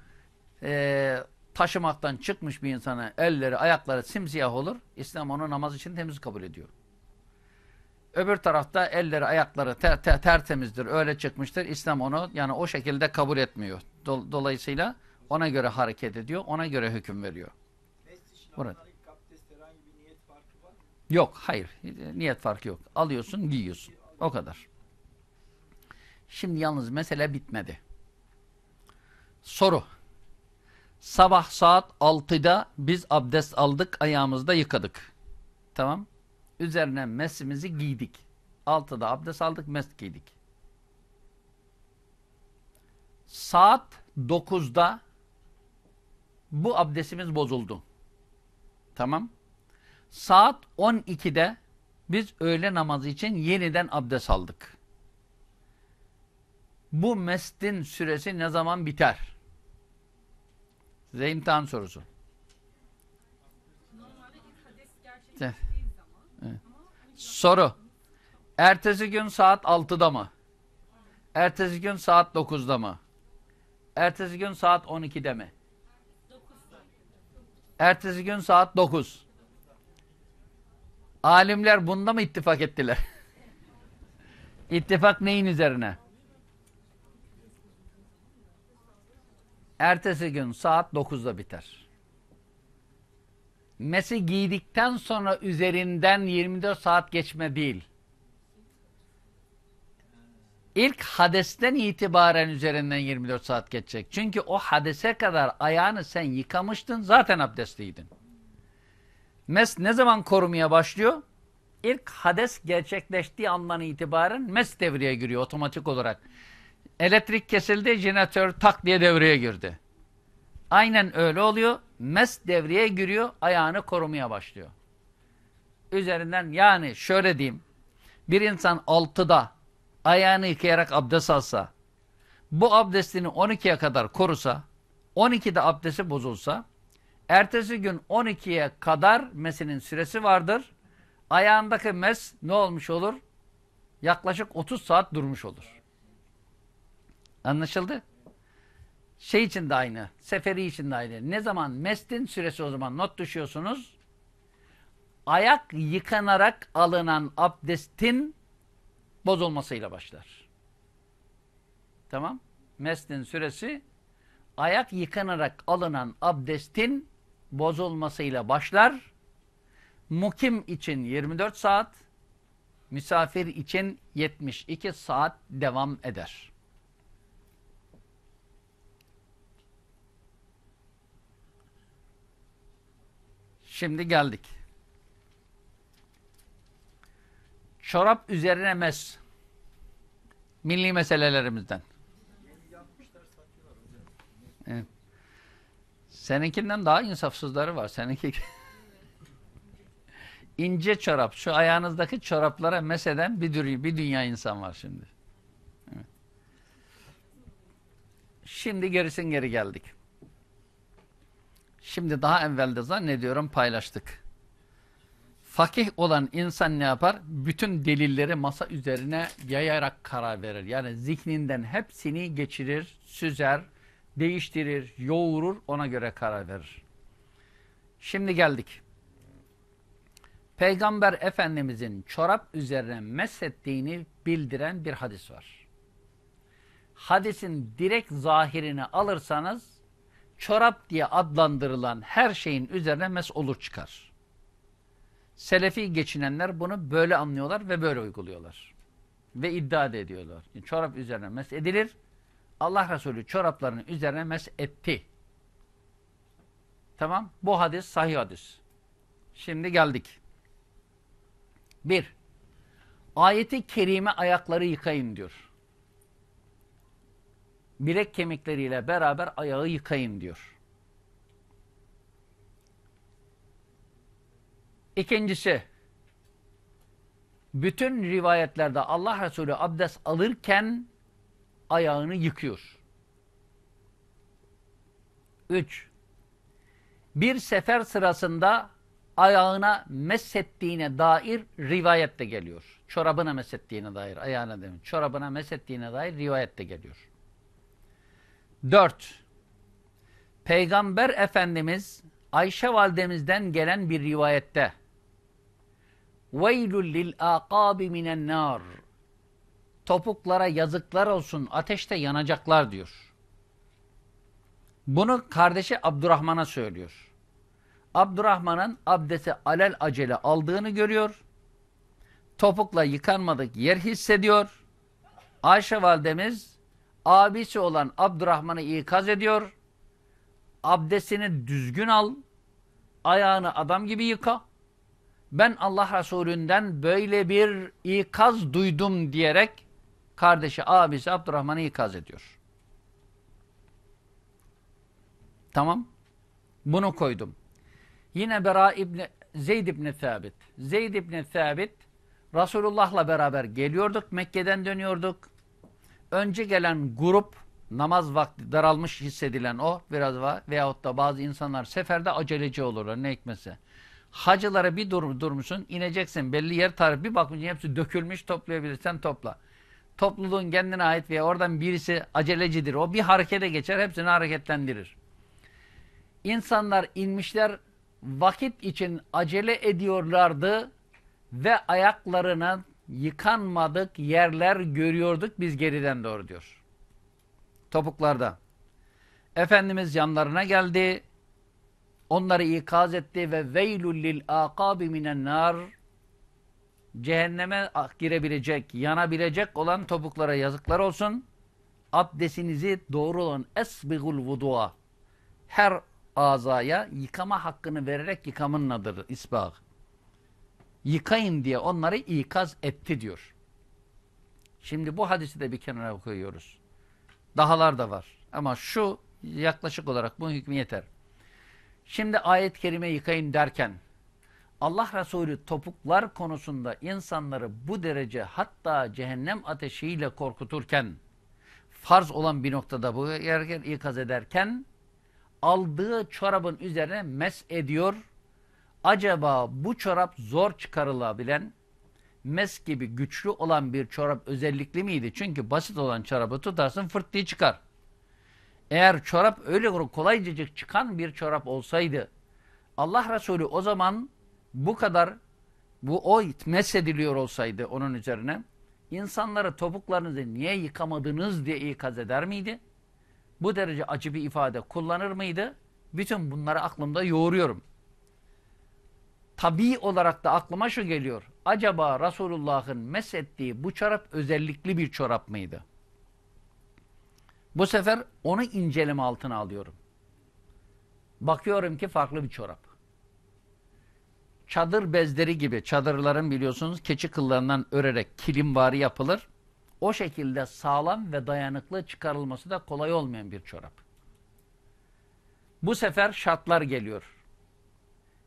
Speaker 1: e, taşımaktan çıkmış bir insana elleri ayakları simsiyah olur. İslam onu namaz için temiz kabul ediyor. Öbür tarafta elleri ayakları ter, ter, tertemizdir öyle çıkmıştır. İslam onu yani o şekilde kabul etmiyor. Dol, dolayısıyla ona göre hareket ediyor ona göre hüküm veriyor. Burada. Yok, hayır. Niyet farkı yok. Alıyorsun, giyiyorsun. O kadar. Şimdi yalnız mesele bitmedi. Soru. Sabah saat 6'da biz abdest aldık, ayağımızda yıkadık. Tamam. Üzerine mesimizi giydik. 6'da abdest aldık, mes giydik. Saat 9'da bu abdestimiz bozuldu. Tamam. Saat 12'de biz öğle namazı için yeniden abdest aldık bu mestin süresi ne zaman biter? Size imtihan sorusu. Evet. Soru. Ertesi gün saat 6'da mı? Ertesi gün saat 9'da mı? Ertesi gün saat 12'de mi? Ertesi gün saat 9. Alimler bunda mı ittifak ettiler? İttifak neyin üzerine? Ertesi gün saat 9'da biter. Mesi giydikten sonra üzerinden 24 saat geçme değil. İlk hadesten itibaren üzerinden 24 saat geçecek. Çünkü o hadese kadar ayağını sen yıkamıştın zaten abdestliydin. Mes ne zaman korumaya başlıyor? İlk hades gerçekleştiği andan itibaren mes devreye giriyor otomatik olarak. Elektrik kesildi, jeneratör tak diye devreye girdi. Aynen öyle oluyor. Mes devreye giriyor, ayağını korumaya başlıyor. Üzerinden yani şöyle diyeyim. Bir insan altıda ayağını yıkayarak abdest alsa, bu abdestini 12'ye kadar korusa, 12'de abdesti bozulsa, ertesi gün 12'ye kadar mesinin süresi vardır. Ayağındaki mes ne olmuş olur? Yaklaşık 30 saat durmuş olur. Anlaşıldı? Şey için de aynı. Seferi için de aynı. Ne zaman mestin süresi o zaman not düşüyorsunuz. Ayak yıkanarak alınan abdestin bozulmasıyla başlar. Tamam. Mestin süresi ayak yıkanarak alınan abdestin bozulmasıyla başlar. Mukim için 24 saat, misafir için 72 saat devam eder. Şimdi geldik. Çorap üzerine mes. Milli meselelerimizden. Evet. Seninkinden daha insafsızları var. Seninki ince çorap. Şu ayağınızdaki çoraplara meseden bir, dü bir dünya insan var şimdi. Evet. Şimdi gerisin geri geldik. Şimdi daha evvelde zannediyorum paylaştık. Fakih olan insan ne yapar? Bütün delilleri masa üzerine yayarak karar verir. Yani zihninden hepsini geçirir, süzer, değiştirir, yoğurur, ona göre karar verir. Şimdi geldik. Peygamber Efendimizin çorap üzerine meshettiğini bildiren bir hadis var. Hadisin direkt zahirini alırsanız çorap diye adlandırılan her şeyin üzerine mesolur çıkar. Selefi geçinenler bunu böyle anlıyorlar ve böyle uyguluyorlar. Ve iddia da ediyorlar. Çorap üzerine mes edilir. Allah Resulü çoraplarının üzerine mes etti. Tamam. Bu hadis sahih hadis. Şimdi geldik. Bir. Ayeti kerime ayakları yıkayın diyor bilek kemikleriyle beraber ayağı yıkayın diyor. İkincisi, bütün rivayetlerde Allah Resulü abdest alırken ayağını yıkıyor. Üç, bir sefer sırasında ayağına mesettiğine dair rivayet de geliyor. Çorabına mesettiğine dair, ayağına demin. Çorabına mesettiğine dair rivayet de geliyor. 4. Peygamber Efendimiz Ayşe validemizden gelen bir rivayette وَيْلُ لِلْاَقَابِ مِنَ النَّارِ Topuklara yazıklar olsun, ateşte yanacaklar diyor. Bunu kardeşi Abdurrahman'a söylüyor. Abdurrahman'ın abdesti alel acele aldığını görüyor. Topukla yıkanmadık yer hissediyor. Ayşe validemiz abisi olan Abdurrahman'ı ikaz ediyor. Abdestini düzgün al. Ayağını adam gibi yıka. Ben Allah Resulü'nden böyle bir ikaz duydum diyerek kardeşi abisi Abdurrahman'ı ikaz ediyor. Tamam. Bunu koydum. Yine Bera İbni, Zeyd İbni Thabit. Zeyd İbni Thabit Resulullah'la beraber geliyorduk. Mekke'den dönüyorduk önce gelen grup namaz vakti daralmış hissedilen o biraz var veyahut da bazı insanlar seferde aceleci olurlar ne hikmetse. Hacılara bir dur durmuşsun ineceksin belli yer tarif bir bakınca hepsi dökülmüş toplayabilirsen topla. Topluluğun kendine ait veya oradan birisi acelecidir o bir harekete geçer hepsini hareketlendirir. İnsanlar inmişler vakit için acele ediyorlardı ve ayaklarına yıkanmadık yerler görüyorduk biz geriden doğru diyor. Topuklarda. Efendimiz yanlarına geldi. Onları ikaz etti ve veylul lil akabi minen nar cehenneme girebilecek, yanabilecek olan topuklara yazıklar olsun. Abdestinizi doğru olan esbigul vudua her azaya yıkama hakkını vererek yıkamınladır isbağ yıkayın diye onları ikaz etti diyor. Şimdi bu hadisi de bir kenara koyuyoruz. Dahalar da var. Ama şu yaklaşık olarak bunun hükmü yeter. Şimdi ayet-i kerime yıkayın derken Allah Resulü topuklar konusunda insanları bu derece hatta cehennem ateşiyle korkuturken farz olan bir noktada bu yerken ikaz ederken aldığı çorabın üzerine mes ediyor acaba bu çorap zor çıkarılabilen mes gibi güçlü olan bir çorap özellikli miydi? Çünkü basit olan çorabı tutarsın fırt diye çıkar. Eğer çorap öyle kolaycacık çıkan bir çorap olsaydı Allah Resulü o zaman bu kadar bu o mesediliyor olsaydı onun üzerine insanlara topuklarınızı niye yıkamadınız diye ikaz eder miydi? Bu derece acı bir ifade kullanır mıydı? Bütün bunları aklımda yoğuruyorum tabi olarak da aklıma şu geliyor. Acaba Resulullah'ın mesettiği bu çorap özellikli bir çorap mıydı? Bu sefer onu inceleme altına alıyorum. Bakıyorum ki farklı bir çorap. Çadır bezleri gibi çadırların biliyorsunuz keçi kıllarından örerek kilimvari yapılır. O şekilde sağlam ve dayanıklı çıkarılması da kolay olmayan bir çorap. Bu sefer şartlar geliyor.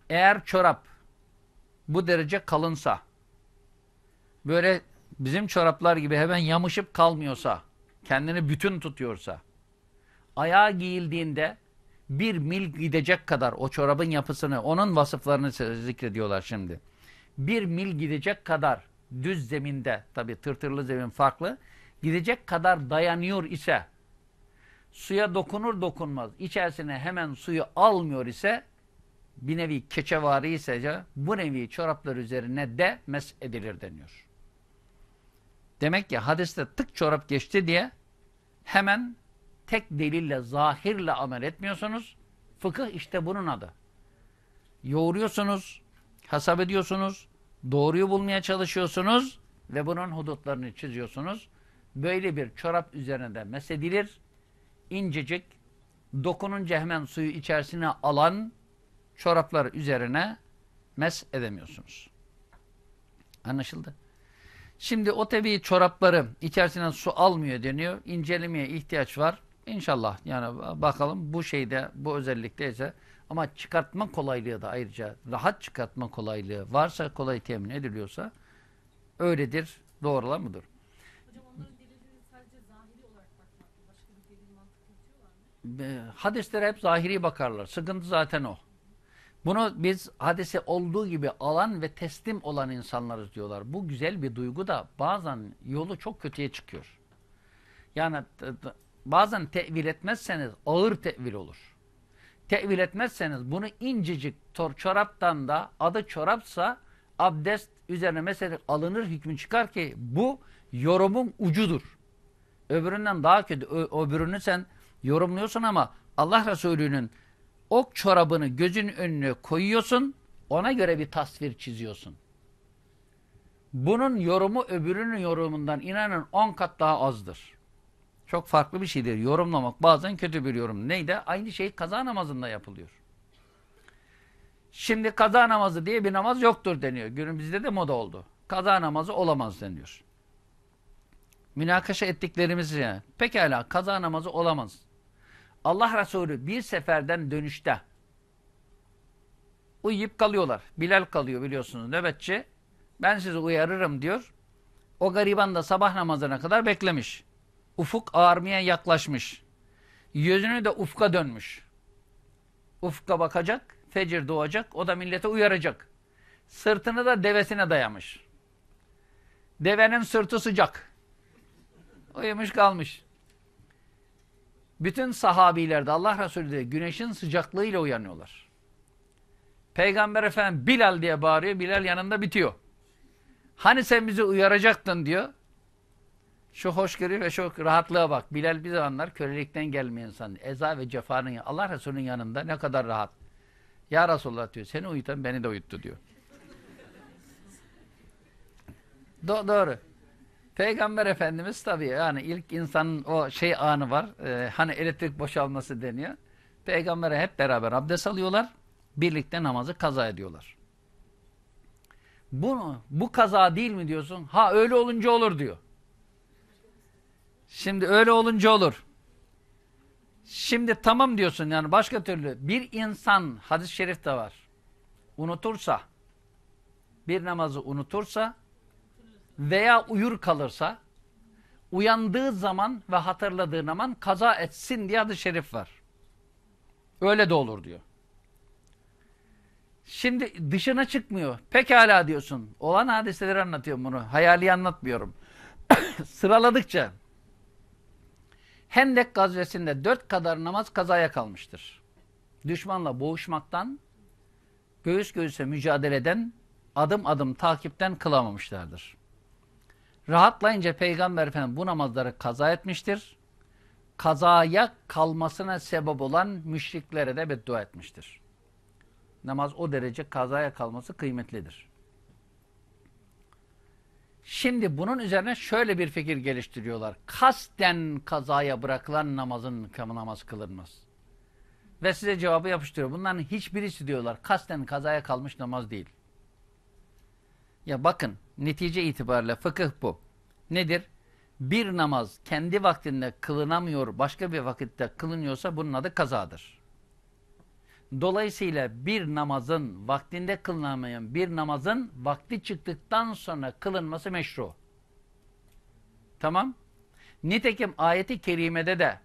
Speaker 1: Eğer çorap bu derece kalınsa, böyle bizim çoraplar gibi hemen yamışıp kalmıyorsa, kendini bütün tutuyorsa, ayağa giyildiğinde bir mil gidecek kadar o çorabın yapısını, onun vasıflarını zikrediyorlar şimdi. Bir mil gidecek kadar düz zeminde, tabi tırtırlı zemin farklı, gidecek kadar dayanıyor ise, suya dokunur dokunmaz içerisine hemen suyu almıyor ise bir nevi keçevari ise bu nevi çoraplar üzerine de mes edilir deniyor. Demek ki hadiste tık çorap geçti diye hemen tek delille, zahirle amel etmiyorsunuz. Fıkıh işte bunun adı. Yoğuruyorsunuz, hesap ediyorsunuz, doğruyu bulmaya çalışıyorsunuz ve bunun hudutlarını çiziyorsunuz. Böyle bir çorap üzerinde mesedilir. İncecik, dokununca hemen suyu içerisine alan çorapları üzerine mes edemiyorsunuz. Anlaşıldı. Şimdi o tabi çorapları içerisinden su almıyor deniyor. İncelemeye ihtiyaç var. İnşallah yani bakalım bu şeyde bu özellikte ise ama çıkartma kolaylığı da ayrıca rahat çıkartma kolaylığı varsa kolay temin ediliyorsa öyledir. Doğrular mıdır? Hadislere hep zahiri bakarlar. Sıkıntı zaten o. Bunu biz hadise olduğu gibi alan ve teslim olan insanlarız diyorlar. Bu güzel bir duygu da bazen yolu çok kötüye çıkıyor. Yani bazen tevil etmezseniz ağır tevil olur. Tevil etmezseniz bunu incecik tor çoraptan da adı çorapsa abdest üzerine mesela alınır hükmü çıkar ki bu yorumun ucudur. Öbüründen daha kötü. öbürünü sen yorumluyorsun ama Allah Resulü'nün ok çorabını gözün önüne koyuyorsun, ona göre bir tasvir çiziyorsun. Bunun yorumu öbürünün yorumundan inanın 10 kat daha azdır. Çok farklı bir şeydir. Yorumlamak bazen kötü bir yorum. Neydi? Aynı şey kaza namazında yapılıyor. Şimdi kaza namazı diye bir namaz yoktur deniyor. Günümüzde de moda oldu. Kaza namazı olamaz deniyor. Münakaşa ettiklerimiz ya, Pekala kaza namazı olamaz. Allah Resulü bir seferden dönüşte uyuyup kalıyorlar. Bilal kalıyor biliyorsunuz nöbetçi. Ben sizi uyarırım diyor. O gariban da sabah namazına kadar beklemiş. Ufuk ağarmaya yaklaşmış. Yüzünü de ufka dönmüş. Ufka bakacak, fecir doğacak, o da millete uyaracak. Sırtını da devesine dayamış. Devenin sırtı sıcak. Uyumuş kalmış. Bütün sahabiler de Allah Resulü de güneşin sıcaklığıyla uyanıyorlar. Peygamber Efendim Bilal diye bağırıyor. Bilal yanında bitiyor. Hani sen bizi uyaracaktın diyor. Şu hoşgörü ve şu rahatlığa bak. Bilal bir zamanlar kölelikten gelme insan. Eza ve cefanın Allah Resulü'nün yanında ne kadar rahat. Ya Resulullah diyor seni uyutan beni de uyuttu diyor. Do doğru. Peygamber Efendimiz tabii yani ilk insanın o şey anı var. E, hani elektrik boşalması deniyor. Peygamber'e hep beraber abdest alıyorlar. Birlikte namazı kaza ediyorlar. Bunu, bu kaza değil mi diyorsun? Ha öyle olunca olur diyor. Şimdi öyle olunca olur. Şimdi tamam diyorsun yani başka türlü. Bir insan hadis-i de var. Unutursa, bir namazı unutursa veya uyur kalırsa uyandığı zaman ve hatırladığı zaman kaza etsin diye adı şerif var. Öyle de olur diyor. Şimdi dışına çıkmıyor. Pekala diyorsun. Olan hadiseleri anlatıyorum bunu. Hayali anlatmıyorum. Sıraladıkça Hendek gazvesinde dört kadar namaz kazaya kalmıştır. Düşmanla boğuşmaktan, göğüs göğüse mücadeleden, adım adım takipten kılamamışlardır. Rahatlayınca Peygamber Efendimiz bu namazları kaza etmiştir. Kazaya kalmasına sebep olan müşriklere de beddua etmiştir. Namaz o derece kazaya kalması kıymetlidir. Şimdi bunun üzerine şöyle bir fikir geliştiriyorlar. Kasten kazaya bırakılan namazın namaz kılınmaz. Ve size cevabı yapıştırıyor. Bunların hiçbirisi diyorlar kasten kazaya kalmış namaz değil. Ya bakın Netice itibariyle fıkıh bu. Nedir? Bir namaz kendi vaktinde kılınamıyor, başka bir vakitte kılınıyorsa bunun adı kazadır. Dolayısıyla bir namazın vaktinde kılınamayan bir namazın vakti çıktıktan sonra kılınması meşru. Tamam. Nitekim ayeti kerimede de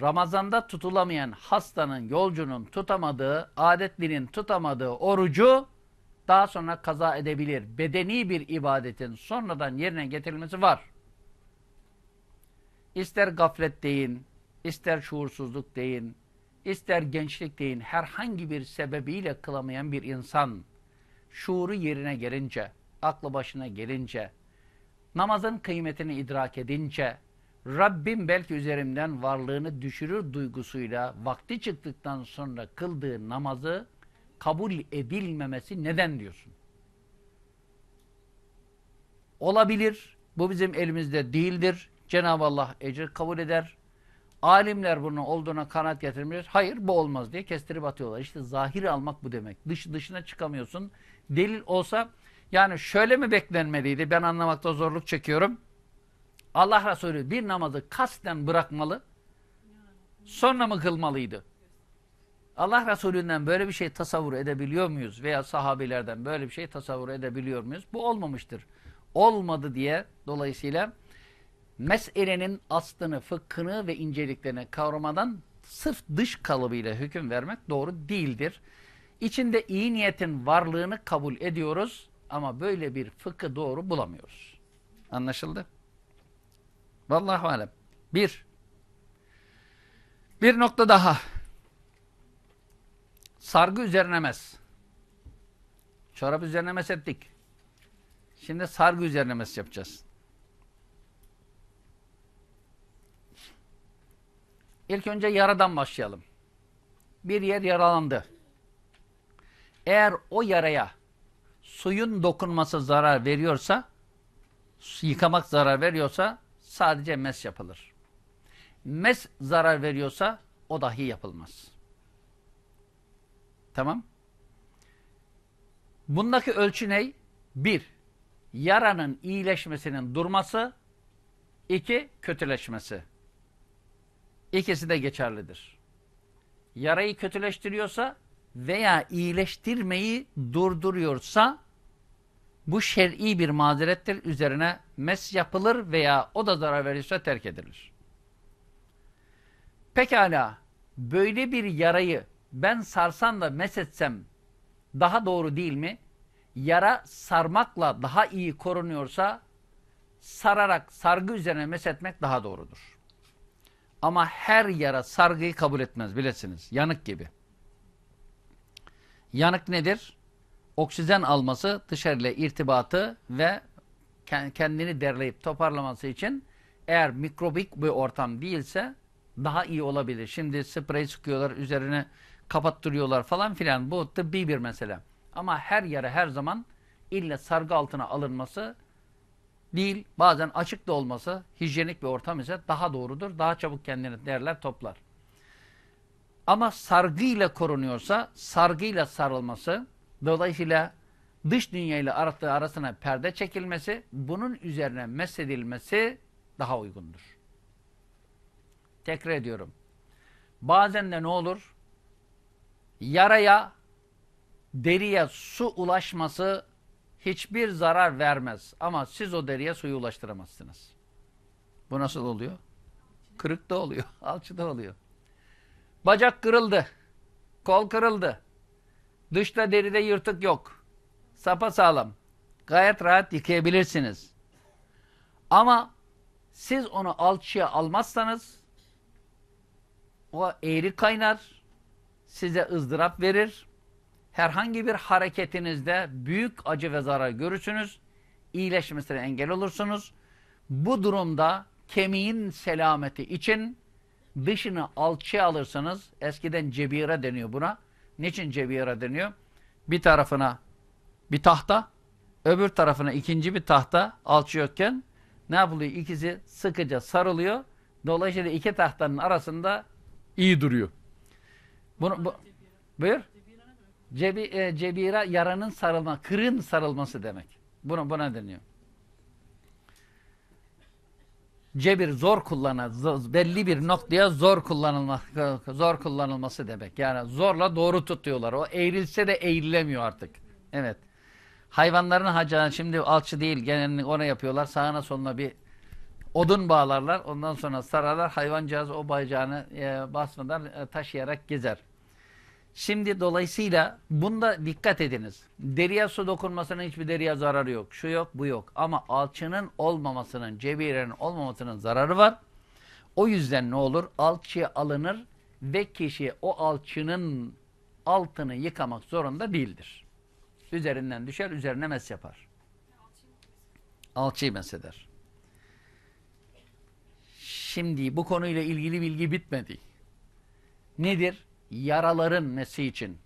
Speaker 1: Ramazanda tutulamayan hastanın, yolcunun tutamadığı, adetlinin tutamadığı orucu daha sonra kaza edebilir. Bedeni bir ibadetin sonradan yerine getirilmesi var. İster gaflet deyin, ister şuursuzluk deyin, ister gençlik deyin, herhangi bir sebebiyle kılamayan bir insan, şuuru yerine gelince, aklı başına gelince, namazın kıymetini idrak edince, Rabbim belki üzerimden varlığını düşürür duygusuyla vakti çıktıktan sonra kıldığı namazı kabul edilmemesi neden diyorsun? Olabilir. Bu bizim elimizde değildir. Cenab-ı Allah ecir kabul eder. Alimler bunun olduğuna kanaat getirmiyor. Hayır bu olmaz diye kestirip atıyorlar. İşte zahir almak bu demek. Dış, dışına çıkamıyorsun. Delil olsa yani şöyle mi beklenmeliydi? Ben anlamakta zorluk çekiyorum. Allah Resulü bir namazı kasten bırakmalı. Sonra mı kılmalıydı? Allah Resulü'nden böyle bir şey tasavvur edebiliyor muyuz? Veya sahabilerden böyle bir şey tasavvur edebiliyor muyuz? Bu olmamıştır. Olmadı diye dolayısıyla meselenin aslını, fıkhını ve inceliklerini kavramadan sırf dış kalıbıyla hüküm vermek doğru değildir. İçinde iyi niyetin varlığını kabul ediyoruz ama böyle bir fıkı doğru bulamıyoruz. Anlaşıldı? Vallahi alem. Bir. Bir nokta daha. Sargı üzerine Çorap üzerine ettik. Şimdi sargı üzerine yapacağız. İlk önce yaradan başlayalım. Bir yer yaralandı. Eğer o yaraya suyun dokunması zarar veriyorsa, yıkamak zarar veriyorsa sadece mes yapılır. Mes zarar veriyorsa o dahi yapılmaz. Tamam. Bundaki ölçü ne? Bir, yaranın iyileşmesinin durması. iki kötüleşmesi. İkisi de geçerlidir. Yarayı kötüleştiriyorsa veya iyileştirmeyi durduruyorsa bu şer'i bir mazerettir. Üzerine mes yapılır veya o da zarar verirse terk edilir. Pekala böyle bir yarayı ben sarsam da mesetsem daha doğru değil mi? Yara sarmakla daha iyi korunuyorsa sararak sargı üzerine mesetmek daha doğrudur. Ama her yara sargıyı kabul etmez bilesiniz. Yanık gibi. Yanık nedir? Oksijen alması, dışarıyla irtibatı ve kendini derleyip toparlaması için eğer mikrobik bir ortam değilse daha iyi olabilir. Şimdi sprey sıkıyorlar üzerine kapattırıyorlar falan filan. Bu da bir bir mesele. Ama her yere her zaman illa sargı altına alınması değil. Bazen açık da olması, hijyenik bir ortam ise daha doğrudur. Daha çabuk kendini derler toplar. Ama sargıyla korunuyorsa, sargıyla sarılması, dolayısıyla dış dünya ile arasına perde çekilmesi, bunun üzerine mesedilmesi daha uygundur. Tekrar ediyorum. Bazen de ne olur? yaraya, deriye su ulaşması hiçbir zarar vermez. Ama siz o deriye suyu ulaştıramazsınız. Bu nasıl oluyor? Kırık da oluyor, alçı da oluyor. Bacak kırıldı, kol kırıldı. Dışta deride yırtık yok. Sapa sağlam. Gayet rahat yıkayabilirsiniz. Ama siz onu alçıya almazsanız o eğri kaynar size ızdırap verir. Herhangi bir hareketinizde büyük acı ve zarar görürsünüz. İyileşmesine engel olursunuz. Bu durumda kemiğin selameti için dışını alçıya alırsanız, eskiden cebira deniyor buna. Niçin cebira deniyor? Bir tarafına bir tahta, öbür tarafına ikinci bir tahta alçıyorken ne yapılıyor? İkisi sıkıca sarılıyor. Dolayısıyla iki tahtanın arasında iyi duruyor. Bunu, bu, buyur. Cebi, e, cebira yaranın sarılma, kırın sarılması demek. Bunu, buna deniyor. Cebir zor kullanan, belli bir noktaya zor kullanılma, zor kullanılması demek. Yani zorla doğru tutuyorlar. O eğrilse de eğrilemiyor artık. Evet. Hayvanların hacı, şimdi alçı değil genelini ona yapıyorlar. Sağına soluna bir odun bağlarlar. Ondan sonra sararlar. Hayvancağız o bacağını e, basmadan e, taşıyarak gezer. Şimdi dolayısıyla bunda dikkat ediniz. Deriye su dokunmasının hiçbir deriye zararı yok. Şu yok bu yok. Ama alçının olmamasının, cebirenin olmamasının zararı var. O yüzden ne olur? alçı alınır ve kişi o alçının altını yıkamak zorunda değildir. Üzerinden düşer, üzerine mes yapar. Alçıyı mesleder. Şimdi bu konuyla ilgili bilgi bitmedi. Nedir? Yaraların mesi için,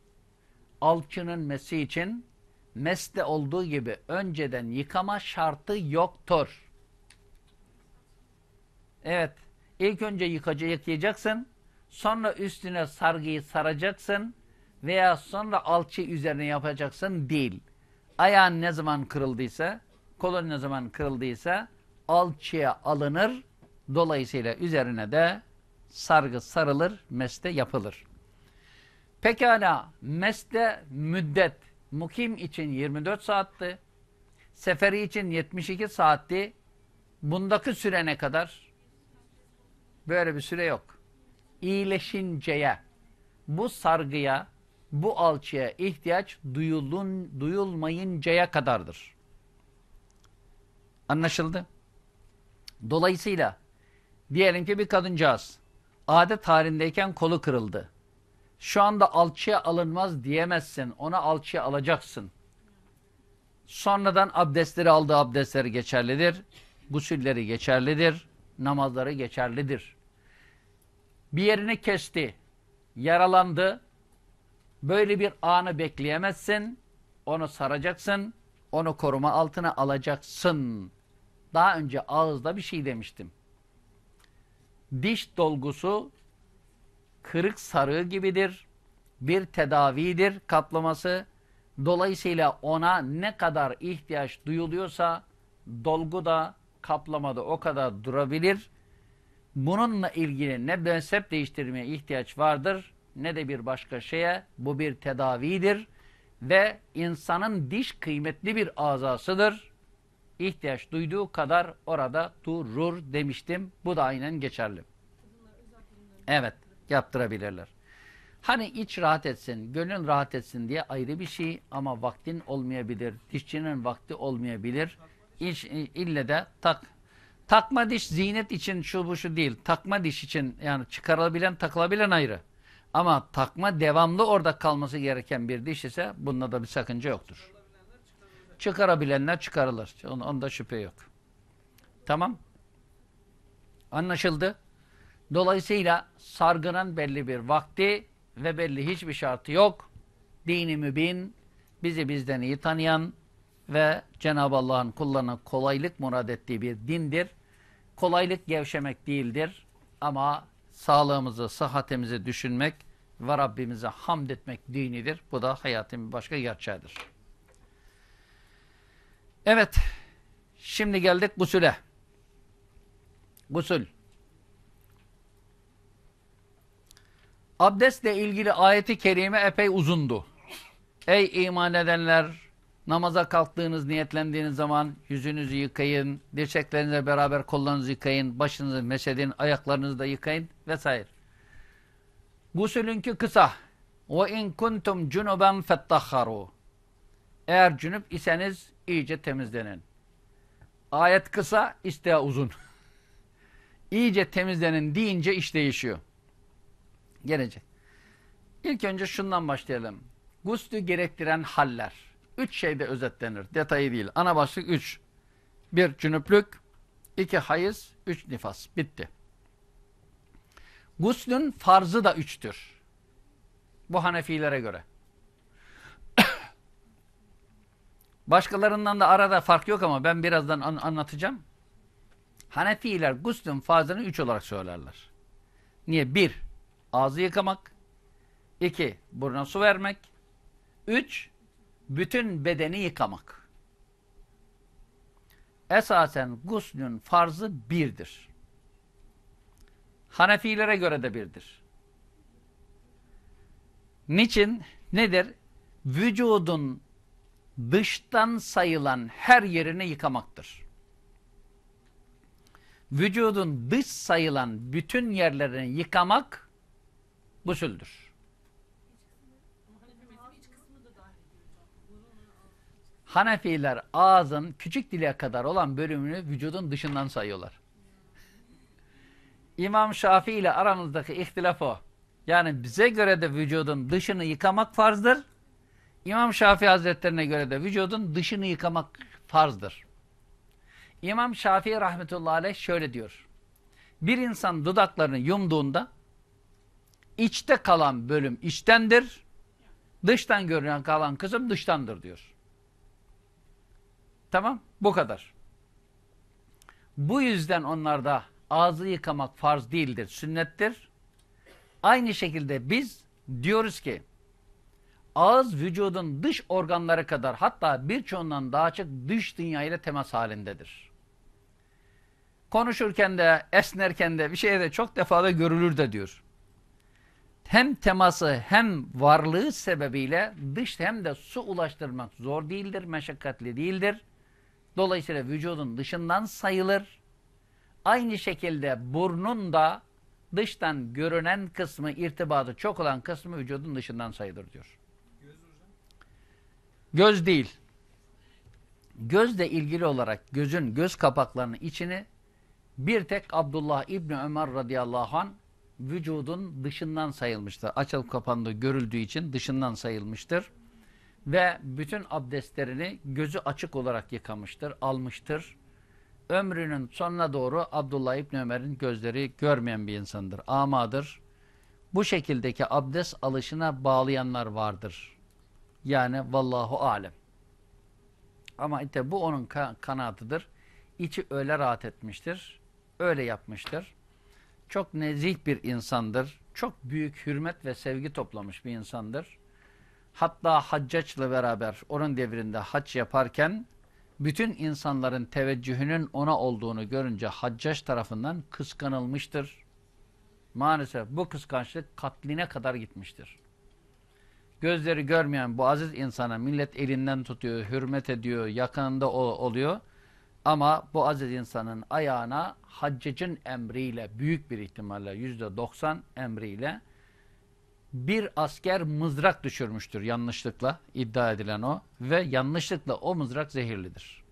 Speaker 1: alçının mesi için mesle olduğu gibi önceden yıkama şartı yoktur. Evet, ilk önce yıkacı yıkayacaksın, sonra üstüne sargıyı saracaksın veya sonra alçı üzerine yapacaksın değil. Ayağın ne zaman kırıldıysa, kolun ne zaman kırıldıysa alçıya alınır, Dolayısıyla üzerine de sargı sarılır, meste yapılır. Pekala meste müddet mukim için 24 saatti. Seferi için 72 saatti. Bundaki süre ne kadar? Böyle bir süre yok. İyileşinceye, bu sargıya, bu alçıya ihtiyaç duyulun, duyulmayıncaya kadardır. Anlaşıldı? Dolayısıyla Diyelim ki bir kadıncağız adet halindeyken kolu kırıldı. Şu anda alçıya alınmaz diyemezsin. Ona alçıya alacaksın. Sonradan abdestleri aldığı abdestleri geçerlidir. Gusülleri geçerlidir. Namazları geçerlidir. Bir yerini kesti. Yaralandı. Böyle bir anı bekleyemezsin. Onu saracaksın. Onu koruma altına alacaksın. Daha önce ağızda bir şey demiştim diş dolgusu kırık sarığı gibidir. Bir tedavidir kaplaması. Dolayısıyla ona ne kadar ihtiyaç duyuluyorsa dolgu da kaplamada o kadar durabilir. Bununla ilgili ne mezhep değiştirmeye ihtiyaç vardır ne de bir başka şeye. Bu bir tedavidir ve insanın diş kıymetli bir azasıdır ihtiyaç duyduğu kadar orada durur demiştim. Bu da aynen geçerli. Evet yaptırabilirler. Hani iç rahat etsin, gönlün rahat etsin diye ayrı bir şey ama vaktin olmayabilir. Dişçinin vakti olmayabilir. İç, ille de tak. Takma diş ziynet için şu bu şu değil. Takma diş için yani çıkarılabilen takılabilen ayrı. Ama takma devamlı orada kalması gereken bir diş ise bunda da bir sakınca yoktur. Çıkarabilenler çıkarılır. Onda şüphe yok. Tamam. Anlaşıldı. Dolayısıyla sargının belli bir vakti ve belli hiçbir şartı yok. Dini mübin, bizi bizden iyi tanıyan ve Cenab-ı Allah'ın kullarına kolaylık murad ettiği bir dindir. Kolaylık gevşemek değildir ama sağlığımızı, sıhhatimizi düşünmek ve Rabbimize hamd etmek dinidir. Bu da hayatın başka gerçeğidir. Evet. Şimdi geldik gusüle. Gusül. Abdestle ilgili ayeti kerime epey uzundu. Ey iman edenler! Namaza kalktığınız, niyetlendiğiniz zaman yüzünüzü yıkayın, dirseklerinizle beraber kollarınızı yıkayın, başınızı meşedin, ayaklarınızı da yıkayın vesaire. Gusülünkü kısa. Ve in kuntum cunuben fettahharu. Eğer cünüp iseniz iyice temizlenin. Ayet kısa, isteğe uzun. İyice temizlenin deyince iş değişiyor. Gelecek. İlk önce şundan başlayalım. Guslü gerektiren haller. Üç şeyde özetlenir. Detayı değil. Ana başlık üç. Bir, cünüplük. iki hayız. Üç, nifas. Bitti. Guslün farzı da üçtür. Bu Hanefilere göre. Başkalarından da arada fark yok ama ben birazdan an anlatacağım. Hanefiler guslün fazını üç olarak söylerler. Niye? Bir, ağzı yıkamak. iki buruna su vermek. Üç, bütün bedeni yıkamak. Esasen guslün farzı birdir. Hanefilere göre de birdir. Niçin? Nedir? Vücudun dıştan sayılan her yerini yıkamaktır. Vücudun dış sayılan bütün yerlerini yıkamak gusüldür. Hanefiler ağzın küçük dile kadar olan bölümünü vücudun dışından sayıyorlar. İmam Şafii ile aramızdaki ihtilaf o. Yani bize göre de vücudun dışını yıkamak farzdır. İmam Şafii Hazretlerine göre de vücudun dışını yıkamak farzdır. İmam Şafii rahmetullahi aleyh şöyle diyor. Bir insan dudaklarını yumduğunda içte kalan bölüm içtendir. Dıştan görünen kalan kısım dıştandır diyor. Tamam bu kadar. Bu yüzden onlarda ağzı yıkamak farz değildir, sünnettir. Aynı şekilde biz diyoruz ki ağız vücudun dış organları kadar hatta birçoğundan daha çok dış dünya ile temas halindedir. Konuşurken de, esnerken de bir şeyde çok defada görülür de diyor. Hem teması hem varlığı sebebiyle dış hem de su ulaştırmak zor değildir, meşakkatli değildir. Dolayısıyla vücudun dışından sayılır. Aynı şekilde burnun da dıştan görünen kısmı, irtibatı çok olan kısmı vücudun dışından sayılır diyor. Göz değil. Gözle ilgili olarak gözün göz kapaklarının içini bir tek Abdullah İbni Ömer radıyallahu an vücudun dışından sayılmıştır. Açılıp kapandığı görüldüğü için dışından sayılmıştır. Ve bütün abdestlerini gözü açık olarak yıkamıştır, almıştır. Ömrünün sonuna doğru Abdullah İbni Ömer'in gözleri görmeyen bir insandır, amadır. Bu şekildeki abdest alışına bağlayanlar vardır. Yani vallahu alem. Ama işte bu onun kanatıdır. İçi öyle rahat etmiştir. Öyle yapmıştır. Çok nezih bir insandır. Çok büyük hürmet ve sevgi toplamış bir insandır. Hatta haccaçla beraber onun devrinde hac yaparken bütün insanların teveccühünün ona olduğunu görünce haccaç tarafından kıskanılmıştır. Maalesef bu kıskançlık katline kadar gitmiştir. Gözleri görmeyen bu aziz insana millet elinden tutuyor, hürmet ediyor, yakında oluyor. Ama bu aziz insanın ayağına haccacın emriyle büyük bir ihtimalle yüzde doksan emriyle bir asker mızrak düşürmüştür yanlışlıkla iddia edilen o ve yanlışlıkla o mızrak zehirlidir.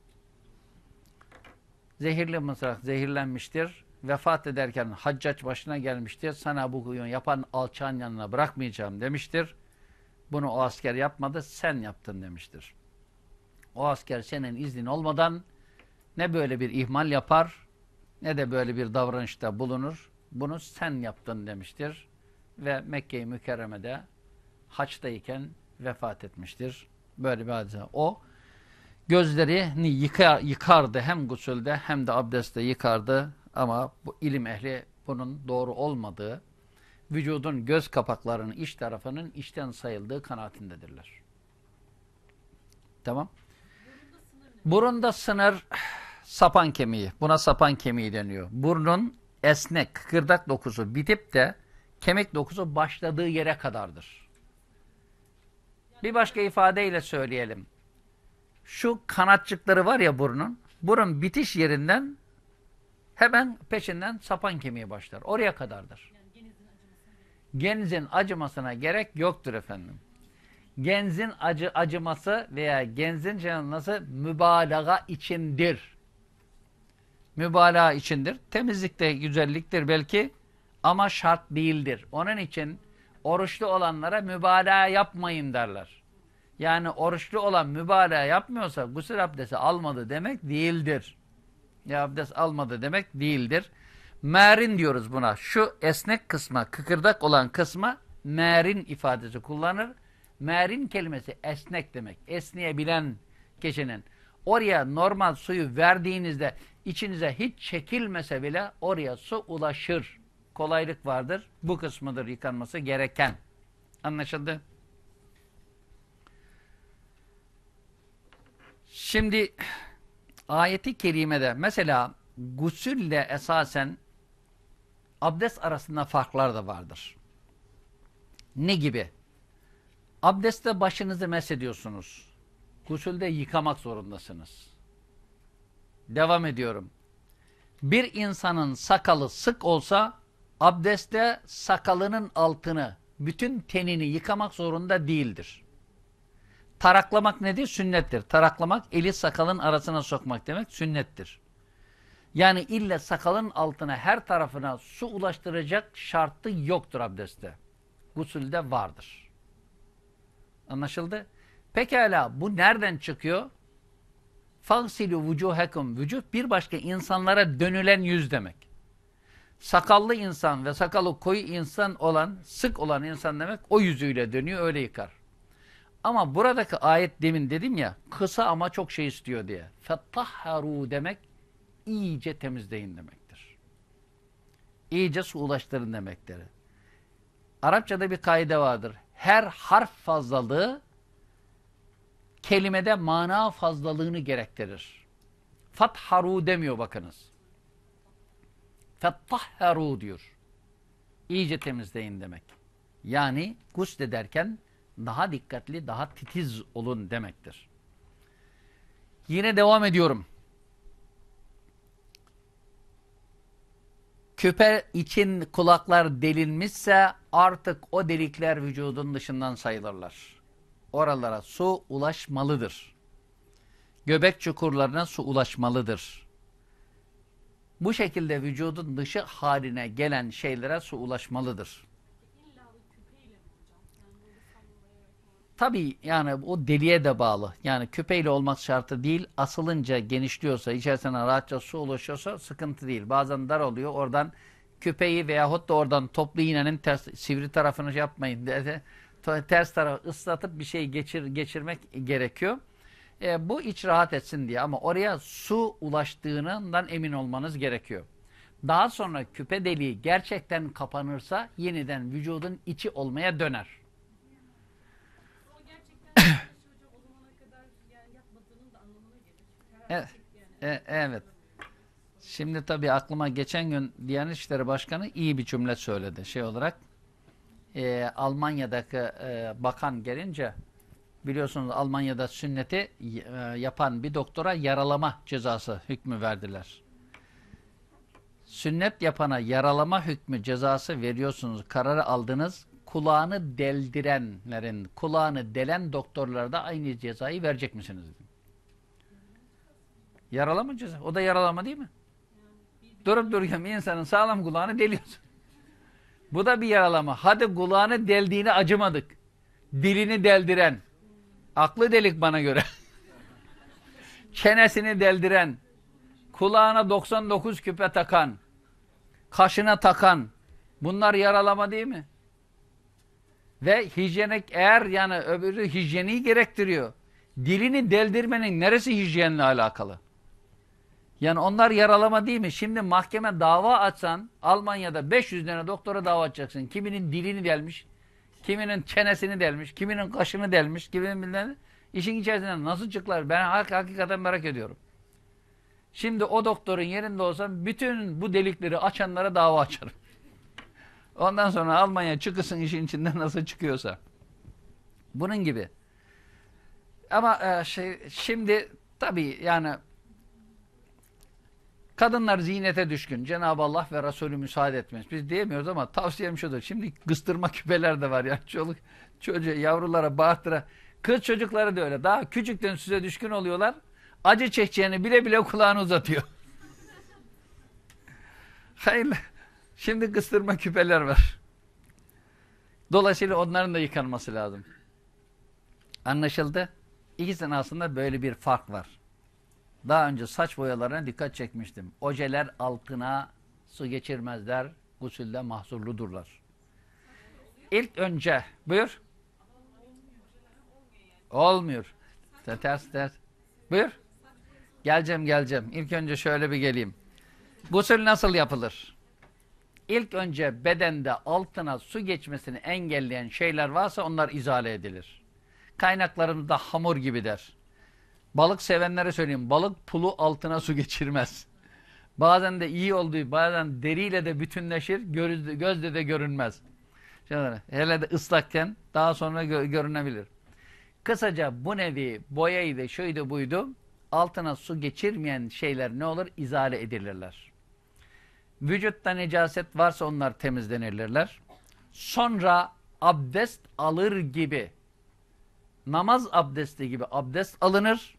Speaker 1: Zehirli mızrak zehirlenmiştir. Vefat ederken haccac başına gelmiştir. Sana bu kuyun yapan alçağın yanına bırakmayacağım demiştir. Bunu o asker yapmadı, sen yaptın demiştir. O asker senin iznin olmadan ne böyle bir ihmal yapar ne de böyle bir davranışta bulunur. Bunu sen yaptın demiştir. Ve Mekke-i Mükerreme'de haçtayken vefat etmiştir. Böyle bir hadise. O gözlerini yıka, yıkardı hem gusülde hem de abdestte yıkardı. Ama bu ilim ehli bunun doğru olmadığı vücudun göz kapaklarının iç tarafının içten sayıldığı kanaatindedirler. Tamam. Burunda sınır sapan kemiği. Buna sapan kemiği deniyor. Burnun esnek, kıkırdak dokusu bitip de kemik dokusu başladığı yere kadardır. Bir başka ifadeyle söyleyelim. Şu kanatçıkları var ya burnun, burun bitiş yerinden hemen peşinden sapan kemiği başlar. Oraya kadardır genzin acımasına gerek yoktur efendim. Genzin acı acıması veya genzin canlanması mübalağa içindir. Mübalağa içindir. Temizlikte güzelliktir belki ama şart değildir. Onun için oruçlu olanlara mübalağa yapmayın derler. Yani oruçlu olan mübalağa yapmıyorsa gusül abdesti almadı demek değildir. Ya abdest almadı demek değildir merin diyoruz buna. Şu esnek kısma, kıkırdak olan kısma merin ifadesi kullanır. Merin kelimesi esnek demek. Esneyebilen kişinin. Oraya normal suyu verdiğinizde içinize hiç çekilmese bile oraya su ulaşır. Kolaylık vardır. Bu kısmıdır yıkanması gereken. Anlaşıldı? Şimdi ayeti kerimede mesela gusülle esasen abdest arasında farklar da vardır. Ne gibi? Abdestte başınızı mesediyorsunuz. Gusülde yıkamak zorundasınız. Devam ediyorum. Bir insanın sakalı sık olsa abdestte sakalının altını, bütün tenini yıkamak zorunda değildir. Taraklamak nedir? Sünnettir. Taraklamak eli sakalın arasına sokmak demek sünnettir. Yani illa sakalın altına her tarafına su ulaştıracak şartı yoktur abdestte. Gusülde vardır. Anlaşıldı? Pekala bu nereden çıkıyor? Fagsilu vucuhekum. Vücut bir başka insanlara dönülen yüz demek. Sakallı insan ve sakalı koyu insan olan, sık olan insan demek o yüzüyle dönüyor öyle yıkar. Ama buradaki ayet demin dedim ya kısa ama çok şey istiyor diye. Fettahharu demek iyice temizleyin demektir. İyice su ulaştırın demektir. Arapçada bir kaide vardır. Her harf fazlalığı kelimede mana fazlalığını gerektirir. Fatharu demiyor bakınız. Fettahharu diyor. İyice temizleyin demek. Yani guslederken daha dikkatli, daha titiz olun demektir. Yine devam ediyorum. Küpe için kulaklar delinmişse artık o delikler vücudun dışından sayılırlar. Oralara su ulaşmalıdır. Göbek çukurlarına su ulaşmalıdır. Bu şekilde vücudun dışı haline gelen şeylere su ulaşmalıdır. Tabii yani o deliğe de bağlı. Yani küpeyle olmak şartı değil. Asılınca genişliyorsa, içerisine rahatça su ulaşıyorsa sıkıntı değil. Bazen dar oluyor. Oradan küpeyi veyahut da oradan toplu iğnenin ters, sivri tarafını şey yapmayın. Dedi. Ters tarafı ıslatıp bir şey geçir, geçirmek gerekiyor. E, bu iç rahat etsin diye ama oraya su ulaştığından emin olmanız gerekiyor. Daha sonra küpe deliği gerçekten kapanırsa yeniden vücudun içi olmaya döner. E, e, evet. Şimdi tabii aklıma geçen gün Diyanet İşleri Başkanı iyi bir cümle söyledi. Şey olarak e, Almanya'daki e, bakan gelince biliyorsunuz Almanya'da sünneti e, yapan bir doktora yaralama cezası hükmü verdiler. Sünnet yapana yaralama hükmü cezası veriyorsunuz. Kararı aldınız. Kulağını deldirenlerin, kulağını delen doktorlarda aynı cezayı verecek misiniz? Yaralamayacağız. O da yaralama değil mi? Durup dururken bir insanın sağlam kulağını deliyorsun. Bu da bir yaralama. Hadi kulağını deldiğini acımadık. Dilini deldiren. Aklı delik bana göre. Çenesini deldiren. Kulağına 99 küpe takan. Kaşına takan. Bunlar yaralama değil mi? Ve hijyenik eğer yani öbürü hijyeni gerektiriyor. Dilini deldirmenin neresi hijyenle alakalı? Yani onlar yaralama değil mi? Şimdi mahkeme dava açsan Almanya'da 500 tane doktora dava açacaksın. Kiminin dilini delmiş, kiminin çenesini delmiş, kiminin kaşını delmiş, kiminin bilmem işin içerisinden nasıl çıklar? Ben hakikaten merak ediyorum. Şimdi o doktorun yerinde olsam bütün bu delikleri açanlara dava açarım. Ondan sonra Almanya çıkısın işin içinde nasıl çıkıyorsa. Bunun gibi. Ama e, şey, şimdi tabii yani Kadınlar zinete düşkün. Cenab-ı Allah ve Resulü müsaade etmez. Biz diyemiyoruz ama tavsiyem şudur. Şimdi kıstırma küpeler de var. ya çoluk, çocuğa, yavrulara, bahtıra. Kız çocukları da öyle. Daha küçükten size düşkün oluyorlar. Acı çekeceğini bile bile kulağını uzatıyor. Hayırlı. Şimdi kıstırma küpeler var. Dolayısıyla onların da yıkanması lazım. Anlaşıldı? İkisinin aslında böyle bir fark var. Daha önce saç boyalarına dikkat çekmiştim. Ojeler altına su geçirmezler, gusülde mahzurludurlar. İlk önce, buyur. Olmuyor. Ters ters. Buyur. Geleceğim geleceğim. İlk önce şöyle bir geleyim. Gusül nasıl yapılır? İlk önce bedende altına su geçmesini engelleyen şeyler varsa onlar izale edilir. Kaynaklarımızda hamur gibi der. Balık sevenlere söyleyeyim. Balık pulu altına su geçirmez. Bazen de iyi olduğu, bazen deriyle de bütünleşir, gözde, de görünmez. Şey hele de ıslakken daha sonra görünebilir. Kısaca bu nevi boyayı boyaydı, şuydu buydu, altına su geçirmeyen şeyler ne olur? İzale edilirler. Vücutta necaset varsa onlar temizlenirler. Sonra abdest alır gibi, namaz abdesti gibi abdest alınır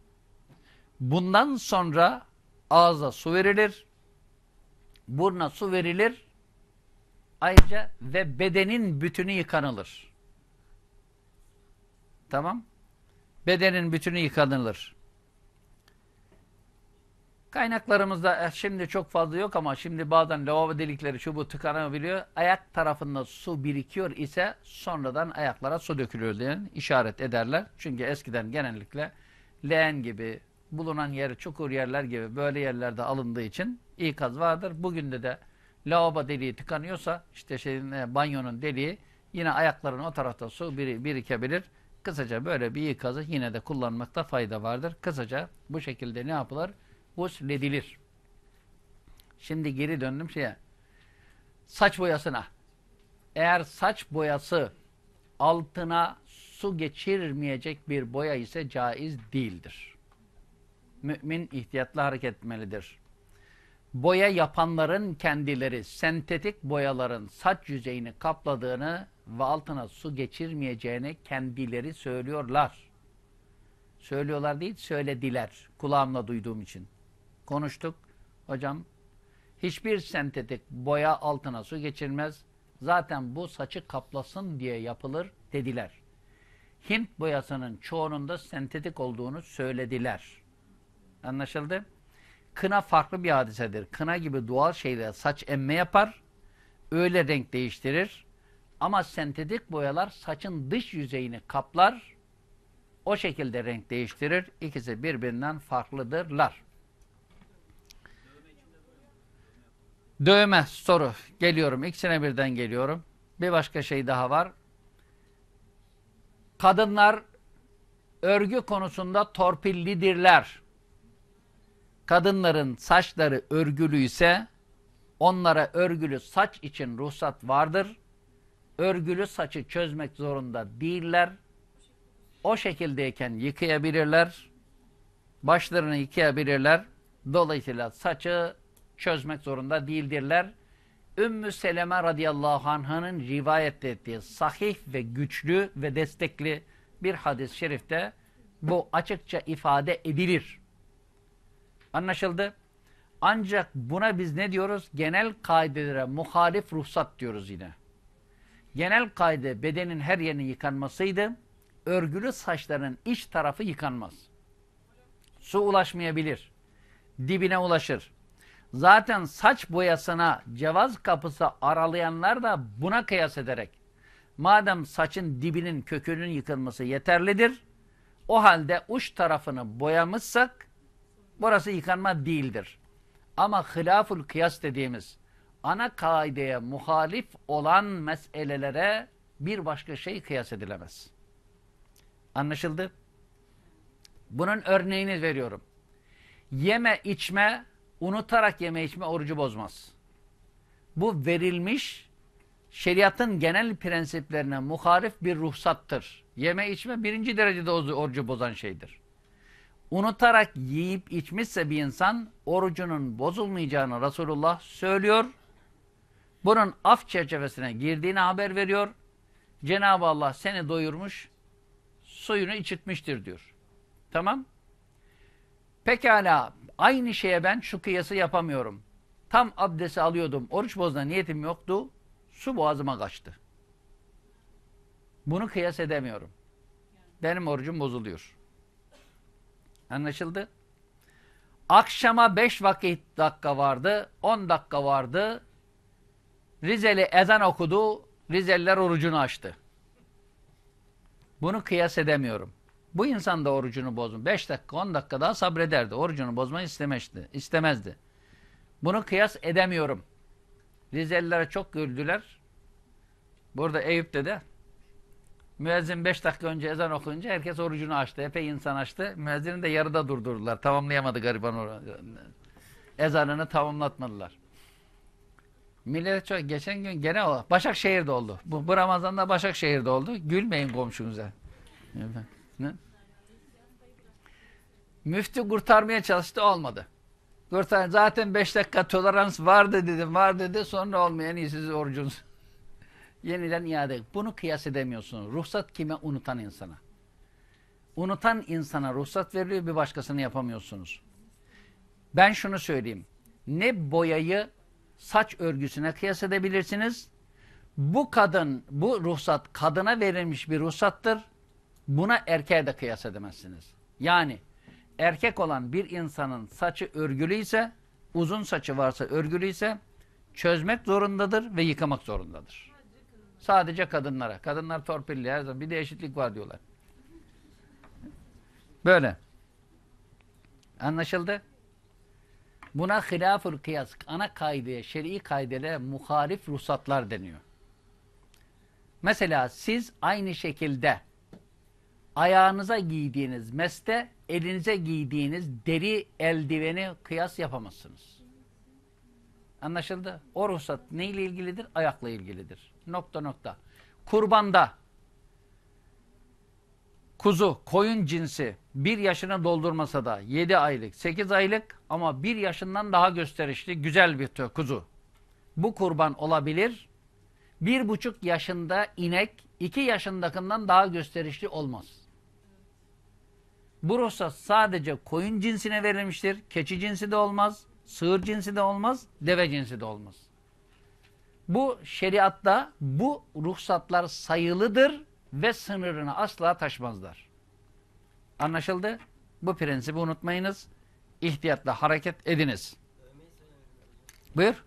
Speaker 1: Bundan sonra ağza su verilir, burna su verilir, ayrıca ve bedenin bütünü yıkanılır. Tamam? Bedenin bütünü yıkanılır. Kaynaklarımızda eh, şimdi çok fazla yok ama şimdi bazen lavabo delikleri şu bu tıkanabiliyor. Ayak tarafında su birikiyor ise sonradan ayaklara su dökülüyor diye işaret ederler. Çünkü eskiden genellikle leğen gibi, bulunan yeri çukur yerler gibi böyle yerlerde alındığı için ikaz vardır. Bugün de de lavabo deliği tıkanıyorsa işte şeyin, e, banyonun deliği yine ayakların o tarafta su bir, birikebilir. Kısaca böyle bir ikazı yine de kullanmakta fayda vardır. Kısaca bu şekilde ne yapılır? Gusledilir. Şimdi geri döndüm şeye. Saç boyasına. Eğer saç boyası altına su geçirmeyecek bir boya ise caiz değildir mümin ihtiyatlı hareket etmelidir. Boya yapanların kendileri sentetik boyaların saç yüzeyini kapladığını ve altına su geçirmeyeceğini kendileri söylüyorlar. Söylüyorlar değil, söylediler. Kulağımla duyduğum için. Konuştuk. Hocam, hiçbir sentetik boya altına su geçirmez. Zaten bu saçı kaplasın diye yapılır dediler. Hint boyasının çoğunun da sentetik olduğunu söylediler. Anlaşıldı? Kına farklı bir hadisedir. Kına gibi doğal şeyler saç emme yapar. Öyle renk değiştirir. Ama sentetik boyalar saçın dış yüzeyini kaplar. O şekilde renk değiştirir. İkisi birbirinden farklıdırlar. Dövme soru. Geliyorum. İkisine birden geliyorum. Bir başka şey daha var. Kadınlar örgü konusunda torpillidirler kadınların saçları örgülü ise onlara örgülü saç için ruhsat vardır. Örgülü saçı çözmek zorunda değiller. O şekildeyken yıkayabilirler. Başlarını yıkayabilirler. Dolayısıyla saçı çözmek zorunda değildirler. Ümmü Seleme radıyallahu anh'ın rivayet ettiği sahih ve güçlü ve destekli bir hadis-i şerifte bu açıkça ifade edilir. Anlaşıldı? Ancak buna biz ne diyoruz? Genel kaidelere muhalif ruhsat diyoruz yine. Genel kaide bedenin her yerinin yıkanmasıydı. Örgülü saçların iç tarafı yıkanmaz. Su ulaşmayabilir. Dibine ulaşır. Zaten saç boyasına cevaz kapısı aralayanlar da buna kıyas ederek madem saçın dibinin kökünün yıkılması yeterlidir o halde uç tarafını boyamışsak Burası yıkanma değildir. Ama hilaful kıyas dediğimiz ana kaideye muhalif olan meselelere bir başka şey kıyas edilemez. Anlaşıldı? Bunun örneğini veriyorum. Yeme içme, unutarak yeme içme orucu bozmaz. Bu verilmiş şeriatın genel prensiplerine muhalif bir ruhsattır. Yeme içme birinci derecede orucu bozan şeydir unutarak yiyip içmişse bir insan orucunun bozulmayacağını Resulullah söylüyor. Bunun af çerçevesine girdiğini haber veriyor. Cenab-ı Allah seni doyurmuş, suyunu içirtmiştir diyor. Tamam. Pekala aynı şeye ben şu kıyası yapamıyorum. Tam abdesti alıyordum, oruç bozma niyetim yoktu, su boğazıma kaçtı. Bunu kıyas edemiyorum. Benim orucum bozuluyor. Anlaşıldı? Akşama 5 vakit dakika vardı, 10 dakika vardı. Rizeli ezan okudu, Rizeliler orucunu açtı. Bunu kıyas edemiyorum. Bu insan da orucunu bozun. 5 dakika 10 dakika daha sabrederdi. Orucunu bozmayı istemezdi. istemezdi. Bunu kıyas edemiyorum. Rizelilere çok güldüler. Burada Eyüp'te de Müezzin 5 dakika önce ezan okunca herkes orucunu açtı. Epey insan açtı. müezzinin de yarıda durdurdular. Tamamlayamadı gariban ezanını tamamlatmadılar. Millet çok, geçen gün gene o. Başakşehir'de oldu. Bu, bu Ramazan'da Başakşehir'de oldu. Gülmeyin komşunuza. Ne? Müftü kurtarmaya çalıştı olmadı. Kurtar, zaten 5 dakika tolerans vardı dedim var dedi sonra olmayan iyisiz orucunuz yeniden iade. Bunu kıyas edemiyorsunuz. Ruhsat kime? Unutan insana. Unutan insana ruhsat veriliyor bir başkasını yapamıyorsunuz. Ben şunu söyleyeyim. Ne boyayı saç örgüsüne kıyas edebilirsiniz. Bu kadın, bu ruhsat kadına verilmiş bir ruhsattır. Buna erkeğe de kıyas edemezsiniz. Yani erkek olan bir insanın saçı örgülü ise, uzun saçı varsa örgülü ise çözmek zorundadır ve yıkamak zorundadır. Sadece kadınlara. Kadınlar torpilli her zaman. Bir de eşitlik var diyorlar. Böyle. Anlaşıldı? Buna hilaf kıyas, ana kaideye, şer'i kaidele muhalif ruhsatlar deniyor. Mesela siz aynı şekilde ayağınıza giydiğiniz meste, elinize giydiğiniz deri eldiveni kıyas yapamazsınız. Anlaşıldı? O ruhsat neyle ilgilidir? Ayakla ilgilidir nokta nokta. Kurbanda kuzu, koyun cinsi bir yaşını doldurmasa da 7 aylık, 8 aylık ama bir yaşından daha gösterişli güzel bir kuzu. Bu kurban olabilir. Bir buçuk yaşında inek, iki yaşındakından daha gösterişli olmaz. Bu ruhsat sadece koyun cinsine verilmiştir. Keçi cinsi de olmaz, sığır cinsi de olmaz, deve cinsi de olmaz. Bu şeriatta bu ruhsatlar sayılıdır ve sınırını asla taşmazlar. Anlaşıldı? Bu prensibi unutmayınız. İhtiyatla hareket ediniz. Buyur.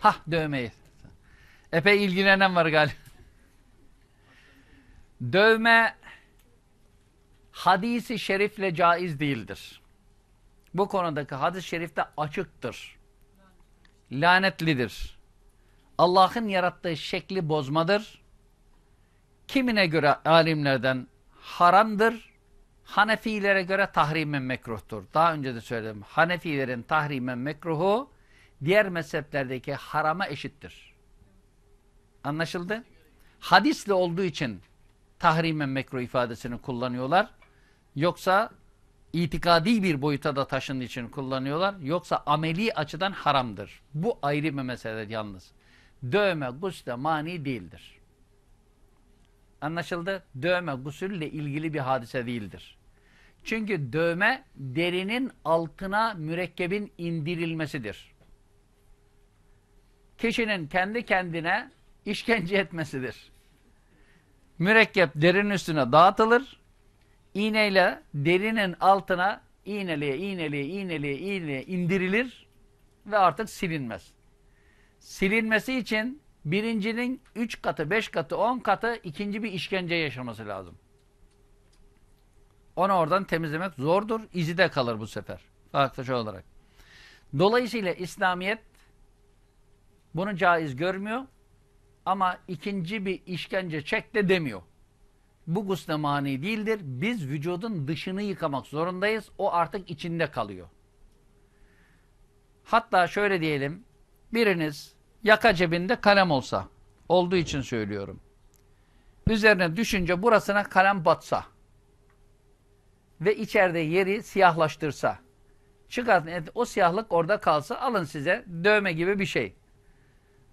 Speaker 1: Ha dövmeyi. Epey ilgilenen var galiba. Dövme hadisi şerifle caiz değildir. Bu konudaki hadis-i şerifte açıktır. Lanetlidir. Allah'ın yarattığı şekli bozmadır. Kimine göre alimlerden haramdır. Hanefilere göre tahrimen mekruhtur. Daha önce de söyledim. Hanefilerin tahrimen mekruhu diğer mezheplerdeki harama eşittir. Anlaşıldı? Hadisle olduğu için tahrimen mekruh ifadesini kullanıyorlar. Yoksa itikadi bir boyuta da taşındığı için kullanıyorlar. Yoksa ameli açıdan haramdır. Bu ayrı bir mesele yalnız dövme gusle mani değildir. Anlaşıldı? Dövme gusülle ilgili bir hadise değildir. Çünkü dövme derinin altına mürekkebin indirilmesidir. Kişinin kendi kendine işkence etmesidir. Mürekkep derinin üstüne dağıtılır. İğneyle derinin altına iğneliğe, iğneliğe, iğneliğe, iğneliğe indirilir ve artık silinmez silinmesi için birincinin 3 katı, 5 katı, 10 katı ikinci bir işkence yaşaması lazım. Onu oradan temizlemek zordur. İzi de kalır bu sefer. Farklı olarak. Dolayısıyla İslamiyet bunu caiz görmüyor ama ikinci bir işkence çek de demiyor. Bu gusle mani değildir. Biz vücudun dışını yıkamak zorundayız. O artık içinde kalıyor. Hatta şöyle diyelim. Biriniz yaka cebinde kalem olsa, olduğu için söylüyorum. Üzerine düşünce burasına kalem batsa ve içeride yeri siyahlaştırsa, çıkartın e, o siyahlık orada kalsa alın size dövme gibi bir şey.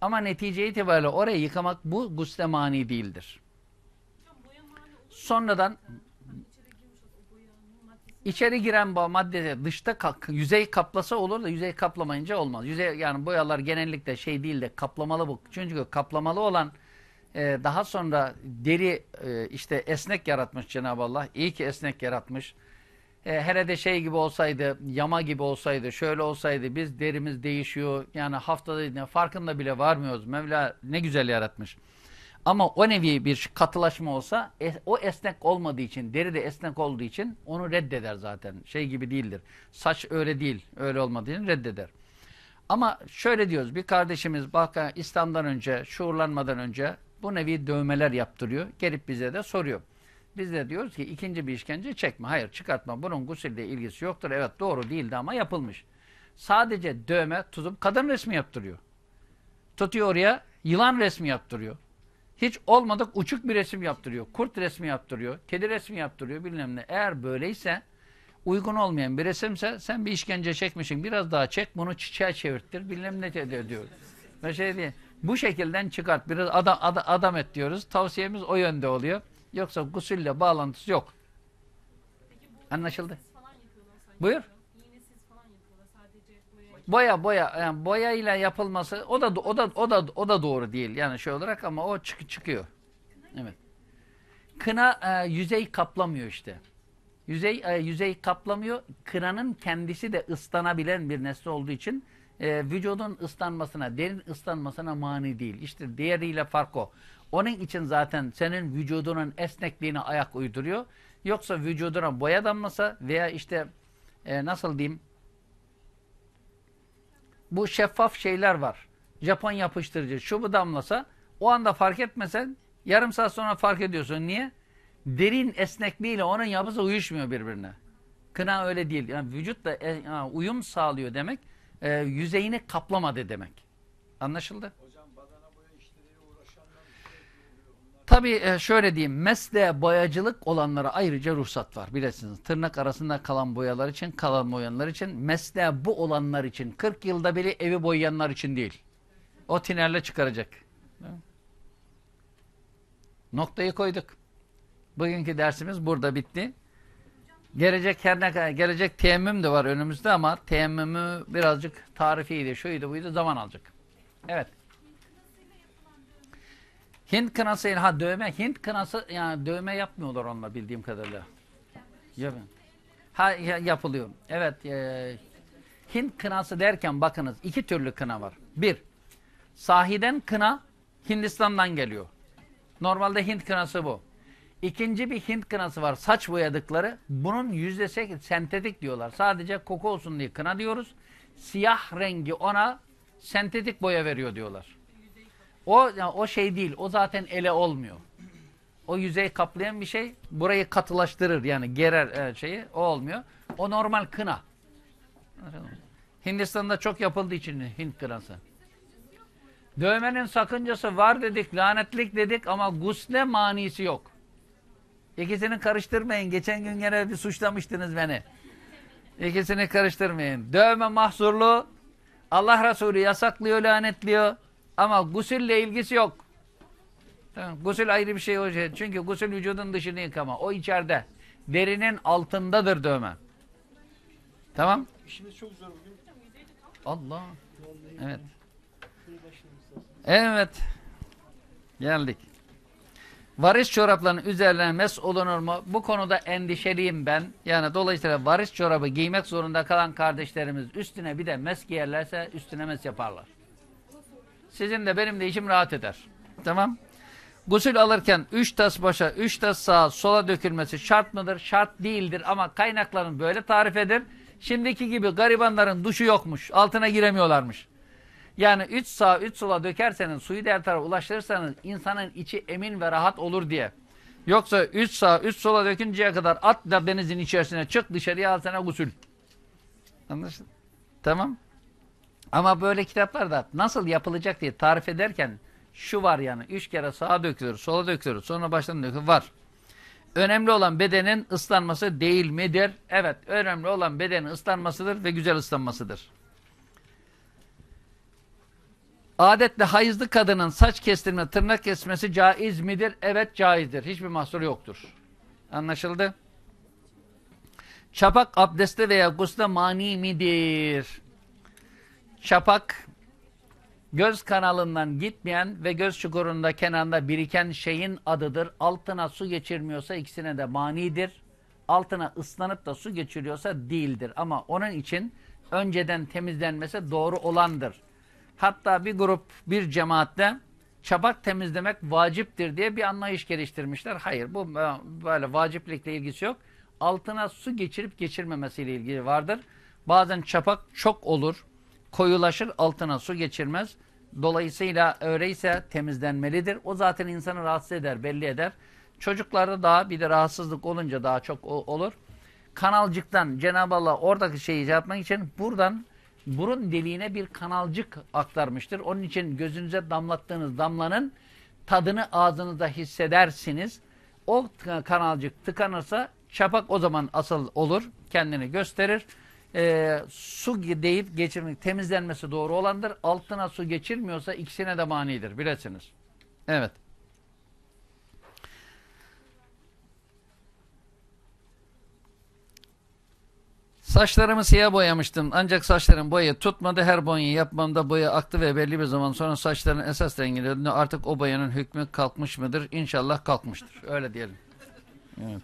Speaker 1: Ama netice itibariyle orayı yıkamak bu guslemani değildir. Sonradan İçeri giren bu madde dışta kalk, yüzey kaplasa olur da yüzey kaplamayınca olmaz. Yüzey yani boyalar genellikle şey değil de kaplamalı bu. Çünkü kaplamalı olan e, daha sonra deri e, işte esnek yaratmış Cenab-ı Allah. İyi ki esnek yaratmış. E, herede şey gibi olsaydı, yama gibi olsaydı, şöyle olsaydı biz derimiz değişiyor. Yani haftada farkında bile varmıyoruz. Mevla ne güzel yaratmış. Ama o nevi bir katılaşma olsa e, o esnek olmadığı için, deri de esnek olduğu için onu reddeder zaten. Şey gibi değildir. Saç öyle değil, öyle olmadığı için reddeder. Ama şöyle diyoruz, bir kardeşimiz bak İslam'dan önce, şuurlanmadan önce bu nevi dövmeler yaptırıyor. Gelip bize de soruyor. Biz de diyoruz ki ikinci bir işkence çekme. Hayır çıkartma. Bunun gusülle ilgisi yoktur. Evet doğru değildi ama yapılmış. Sadece dövme tutup kadın resmi yaptırıyor. Tutuyor oraya yılan resmi yaptırıyor. Hiç olmadık uçuk bir resim yaptırıyor. Kurt resmi yaptırıyor. Kedi resmi yaptırıyor bilmem ne. Eğer böyleyse uygun olmayan bir resimse sen bir işkence çekmişsin. Biraz daha çek bunu çiçeğe çevirttir. Bilmem ne diyor. Ve şey diye bu şekilden çıkart. Biraz adam, adam, adam et diyoruz. Tavsiyemiz o yönde oluyor. Yoksa gusülle bağlantısı yok. Anlaşıldı. Buyur boya boya yani boya ile yapılması o da o da o da o da doğru değil yani şey olarak ama o çık çıkıyor. Evet. Kına e, yüzey kaplamıyor işte. Yüzey e, yüzey kaplamıyor. Kınanın kendisi de ıslanabilen bir nesne olduğu için e, vücudun ıslanmasına, derin ıslanmasına mani değil. İşte diğeriyle fark o. Onun için zaten senin vücudunun esnekliğini ayak uyduruyor. Yoksa vücuduna boya damlasa veya işte e, nasıl diyeyim bu şeffaf şeyler var. Japon yapıştırıcı. Şu bu damlasa o anda fark etmesen yarım saat sonra fark ediyorsun. Niye? Derin esnekliğiyle onun yapısı uyuşmuyor birbirine. Kına öyle değil. Yani vücutla e, uyum sağlıyor demek. E, yüzeyini kaplamadı demek. Anlaşıldı? Tabii e, şöyle diyeyim, mesleğe boyacılık olanlara ayrıca ruhsat var bilesiniz. Tırnak arasında kalan boyalar için, kalan boyanlar için, mesleğe bu olanlar için, 40 yılda bile evi boyayanlar için değil. O tinerle çıkaracak. Noktayı koyduk. Bugünkü dersimiz burada bitti. Gelecek her ne kadar, gelecek teyemmüm de var önümüzde ama teyemmümü birazcık tarifiydi, şuydu buydu zaman alacak. Evet. Hint kınası ha dövme Hint kınası yani dövme yapmıyorlar onunla bildiğim kadarıyla. Yapın. ha yapılıyor. Evet e, Hint kınası derken bakınız iki türlü kına var. Bir sahiden kına Hindistan'dan geliyor. Normalde Hint kınası bu. İkinci bir Hint kınası var. Saç boyadıkları. Bunun yüzde sekiz sentetik diyorlar. Sadece koku olsun diye kına diyoruz. Siyah rengi ona sentetik boya veriyor diyorlar. O yani o şey değil. O zaten ele olmuyor. O yüzey kaplayan bir şey burayı katılaştırır yani gerer e, şeyi. O olmuyor. O normal kına. Hindistan'da çok yapıldığı için Hint kınası. Dövmenin sakıncası var dedik, lanetlik dedik ama gusle manisi yok. İkisini karıştırmayın. Geçen gün gene bir suçlamıştınız beni. İkisini karıştırmayın. Dövme mahsurlu. Allah Resulü yasaklıyor, lanetliyor. Ama gusülle ilgisi yok. Gusül ayrı bir şey o şey. Çünkü gusül vücudun dışını yıkama. O içeride. Derinin altındadır dövme. Tamam? İşimiz çok zor bugün. Allah. Evet. Evet. Geldik. Varis çoraplarının üzerine mes olunur mu? Bu konuda endişeliyim ben. Yani dolayısıyla varis çorabı giymek zorunda kalan kardeşlerimiz üstüne bir de mes giyerlerse üstüne mes yaparlar. Sizin de benim de işim rahat eder. Tamam. Gusül alırken üç tas başa, üç tas sağa, sola dökülmesi şart mıdır? Şart değildir ama kaynakların böyle tarif eder. Şimdiki gibi garibanların duşu yokmuş. Altına giremiyorlarmış. Yani üç sağa, üç sola dökerseniz, suyu diğer tarafa ulaştırırsanız insanın içi emin ve rahat olur diye. Yoksa üç sağa, üç sola dökünceye kadar at da denizin içerisine çık dışarıya alsana gusül. Anlaşıldı? Tamam. Ama böyle kitaplarda nasıl yapılacak diye tarif ederken şu var yani üç kere sağa dökülür, sola dökülür, sonra baştan dökülür var. Önemli olan bedenin ıslanması değil midir? Evet, önemli olan bedenin ıslanmasıdır ve güzel ıslanmasıdır. Adetle hayızlı kadının saç kestirme, tırnak kesmesi caiz midir? Evet, caizdir. Hiçbir mahsur yoktur. Anlaşıldı? Çapak abdeste veya gusle mani midir? şapak göz kanalından gitmeyen ve göz çukurunda kenarında biriken şeyin adıdır. Altına su geçirmiyorsa ikisine de manidir. Altına ıslanıp da su geçiriyorsa değildir. Ama onun için önceden temizlenmesi doğru olandır. Hatta bir grup, bir cemaatte çapak temizlemek vaciptir diye bir anlayış geliştirmişler. Hayır, bu e, böyle vaciplikle ilgisi yok. Altına su geçirip geçirmemesiyle ilgili vardır. Bazen çapak çok olur koyulaşır, altına su geçirmez. Dolayısıyla öyleyse temizlenmelidir. O zaten insanı rahatsız eder, belli eder. Çocuklarda daha bir de rahatsızlık olunca daha çok olur. Kanalcıktan Cenab-ı Allah oradaki şeyi yapmak için buradan burun deliğine bir kanalcık aktarmıştır. Onun için gözünüze damlattığınız damlanın tadını ağzınızda hissedersiniz. O kanalcık tıkanırsa çapak o zaman asıl olur, kendini gösterir e, su deyip geçirmek, temizlenmesi doğru olandır. Altına su geçirmiyorsa ikisine de manidir. Bilesiniz. Evet. Saçlarımı siyah boyamıştım ancak saçların boyayı tutmadı. Her boyayı yapmamda boya aktı ve belli bir zaman sonra saçların esas rengine döndü. Artık o boyanın hükmü kalkmış mıdır? İnşallah kalkmıştır. Öyle diyelim. Evet.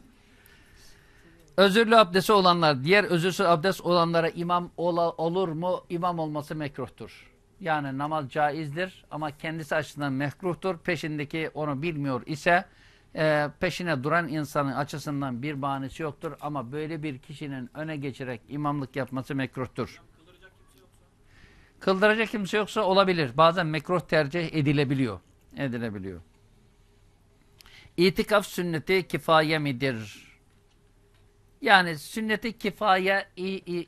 Speaker 1: Özürlü abdesti olanlar, diğer özürsüz abdest olanlara imam ola, olur mu? İmam olması mekruhtur. Yani namaz caizdir ama kendisi açısından mekruhtur. Peşindeki onu bilmiyor ise e, peşine duran insanın açısından bir bahanesi yoktur. Ama böyle bir kişinin öne geçerek imamlık yapması mekruhtur. Kıldıracak kimse yoksa, olabilir. Bazen mekruh tercih edilebiliyor. Edilebiliyor. İtikaf sünneti kifaye midir? Yani sünneti kifaya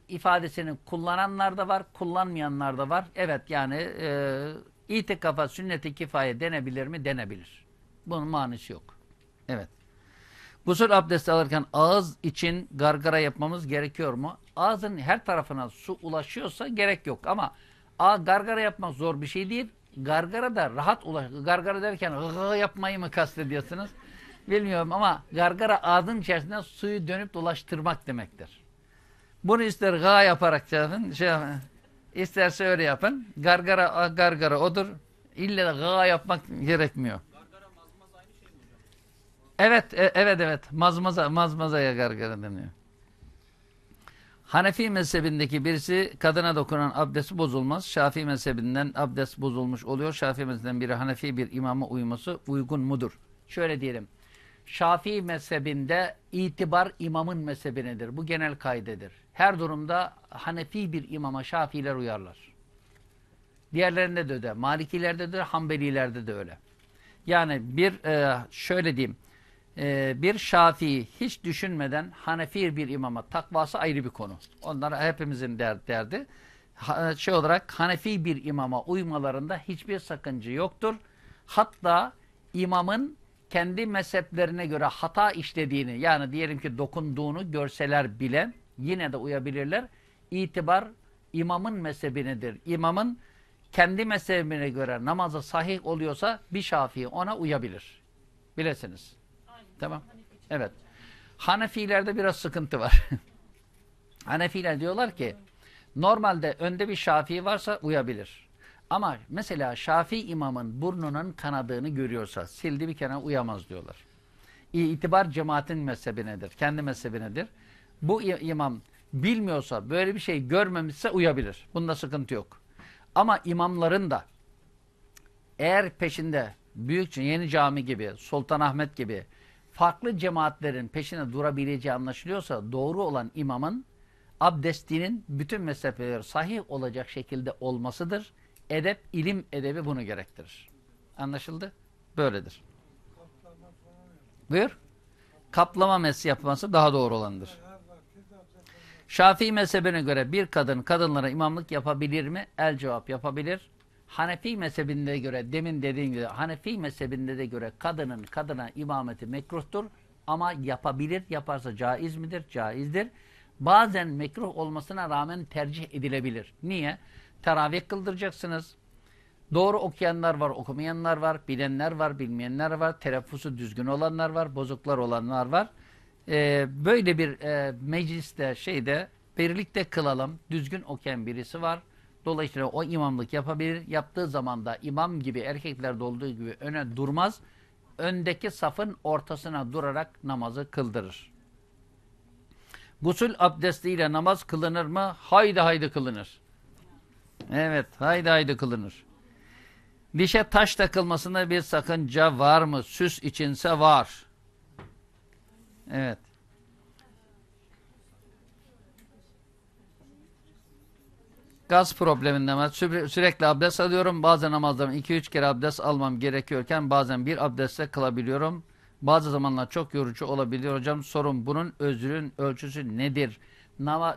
Speaker 1: ifadesini kullananlar da var, kullanmayanlar da var. Evet yani e, itikafa sünneti kifaya denebilir mi? Denebilir. Bunun manisi yok. Evet. Gusül abdesti alırken ağız için gargara yapmamız gerekiyor mu? Ağzın her tarafına su ulaşıyorsa gerek yok ama a, gargara yapmak zor bir şey değil. Gargara da rahat ulaş. Gargara derken hı yapmayı mı kastediyorsunuz? Bilmiyorum ama gargara ağzın içerisinde suyu dönüp dolaştırmak demektir. Bunu ister gâ yaparak yapın, şey yapın. öyle yapın. Gargara gargara odur. İlla gâ yapmak gerekmiyor. Şey evet, e, evet, evet. Mazmaza, mazmazaya gargara deniyor. Hanefi mezhebindeki birisi kadına dokunan abdesti bozulmaz. Şafii mezhebinden abdest bozulmuş oluyor. Şafii mezhebinden biri Hanefi bir imama uyması uygun mudur? Şöyle diyelim. Şafii mezhebinde itibar imamın mezhebinedir. Bu genel kaydedir. Her durumda Hanefi bir imama Şafiiler uyarlar. Diğerlerinde de öyle. Malikilerde de Hanbelilerde de öyle. Yani bir e, şöyle diyeyim. E, bir Şafii hiç düşünmeden Hanefi bir imama takvası ayrı bir konu. Onlara hepimizin derdi. Şey olarak Hanefi bir imama uymalarında hiçbir sakıncı yoktur. Hatta imamın kendi mezheplerine göre hata işlediğini yani diyelim ki dokunduğunu görseler bile yine de uyabilirler. İtibar imamın mezhebinedir. İmamın kendi mezhebine göre namazı sahih oluyorsa bir şafii ona uyabilir. Bilesiniz. Tamam. Evet. Hanefilerde biraz sıkıntı var. Hanefiler diyorlar ki normalde önde bir şafii varsa uyabilir. Ama mesela Şafii imamın burnunun kanadığını görüyorsa sildi bir kenara uyamaz diyorlar. İtibar cemaatin mezhebinedir. Kendi mezhebinedir. Bu imam bilmiyorsa böyle bir şey görmemişse uyabilir. Bunda sıkıntı yok. Ama imamların da eğer peşinde büyük yeni cami gibi, Sultanahmet gibi farklı cemaatlerin peşine durabileceği anlaşılıyorsa doğru olan imamın abdestinin bütün mezhepleri sahih olacak şekilde olmasıdır edep, ilim edebi bunu gerektirir. Anlaşıldı? Böyledir. Buyur. Kaplama mesi yapması daha doğru olandır. Şafii mezhebine göre bir kadın kadınlara imamlık yapabilir mi? El cevap yapabilir. Hanefi mezhebinde göre demin dediğim gibi Hanefi mezhebinde de göre kadının kadına imameti mekruhtur. Ama yapabilir, yaparsa caiz midir? Caizdir. Bazen mekruh olmasına rağmen tercih edilebilir. Niye? Teravih kıldıracaksınız. Doğru okuyanlar var, okumayanlar var, bilenler var, bilmeyenler var, telaffuzu düzgün olanlar var, bozuklar olanlar var. Ee, böyle bir e, mecliste, şeyde, birlikte kılalım, düzgün okuyan birisi var. Dolayısıyla o imamlık yapabilir. Yaptığı zaman da imam gibi, erkeklerde olduğu gibi öne durmaz. Öndeki safın ortasına durarak namazı kıldırır. Gusül abdestiyle namaz kılınır mı? Haydi haydi kılınır. Evet haydi haydi kılınır. Dişe taş takılmasında bir sakınca var mı? Süs içinse var. Evet. Gaz probleminde var. sürekli abdest alıyorum. Bazen namazlarım 2-3 kere abdest almam gerekiyorken bazen bir abdestle kılabiliyorum. Bazı zamanlar çok yorucu olabiliyor. Hocam sorun bunun özrün ölçüsü nedir?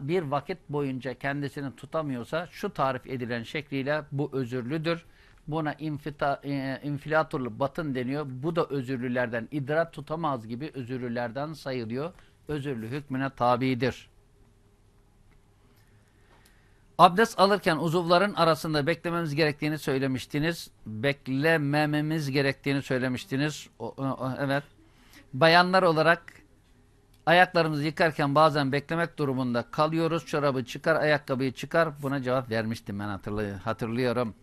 Speaker 1: bir vakit boyunca kendisini tutamıyorsa şu tarif edilen şekliyle bu özürlüdür. Buna infita, e, infilaturlu batın deniyor. Bu da özürlülerden, idrak tutamaz gibi özürlülerden sayılıyor. Özürlü hükmüne tabidir. Abdest alırken uzuvların arasında beklememiz gerektiğini söylemiştiniz. Beklemememiz gerektiğini söylemiştiniz. O, o, evet. Bayanlar olarak Ayaklarımızı yıkarken bazen beklemek durumunda kalıyoruz. Çorabı çıkar, ayakkabıyı çıkar. Buna cevap vermiştim ben hatırlıyorum.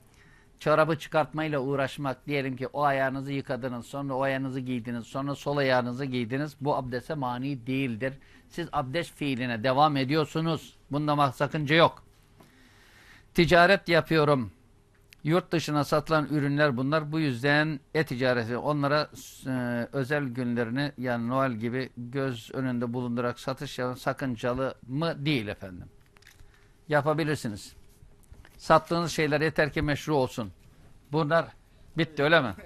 Speaker 1: Çorabı çıkartmayla uğraşmak. Diyelim ki o ayağınızı yıkadınız, sonra o ayağınızı giydiniz, sonra sol ayağınızı giydiniz. Bu abdese mani değildir. Siz abdest fiiline devam ediyorsunuz. Bunda sakınca yok. Ticaret yapıyorum Yurt dışına satılan ürünler bunlar. Bu yüzden e-ticareti onlara e, özel günlerini yani Noel gibi göz önünde bulundurarak satış sakıncalı mı değil efendim. Yapabilirsiniz. Sattığınız şeyler yeter ki meşru olsun. Bunlar bitti öyle mi?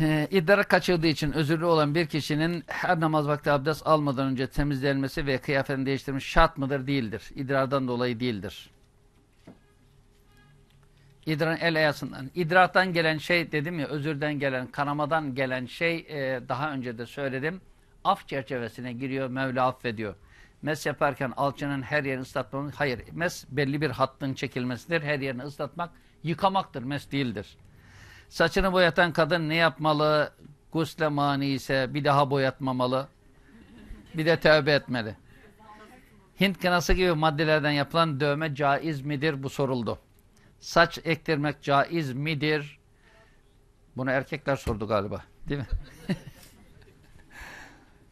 Speaker 1: Ee, idrak kaçırdığı için özürlü olan bir kişinin her namaz vakti abdest almadan önce temizlenmesi ve kıyafetini değiştirmesi şart mıdır? Değildir. İdrardan dolayı değildir. İdran el ayasından, İdraktan gelen şey dedim ya özürden gelen, kanamadan gelen şey e, daha önce de söyledim. Af çerçevesine giriyor, Mevla affediyor. Mes yaparken alçının her yerini ıslatmamız, hayır mes belli bir hattın çekilmesidir. Her yerini ıslatmak yıkamaktır, mes değildir. Saçını boyatan kadın ne yapmalı? Gusle mani ise bir daha boyatmamalı. Bir de tövbe etmeli. Hint kınası gibi maddelerden yapılan dövme caiz midir? Bu soruldu saç ektirmek caiz midir? Bunu erkekler sordu galiba. Değil mi?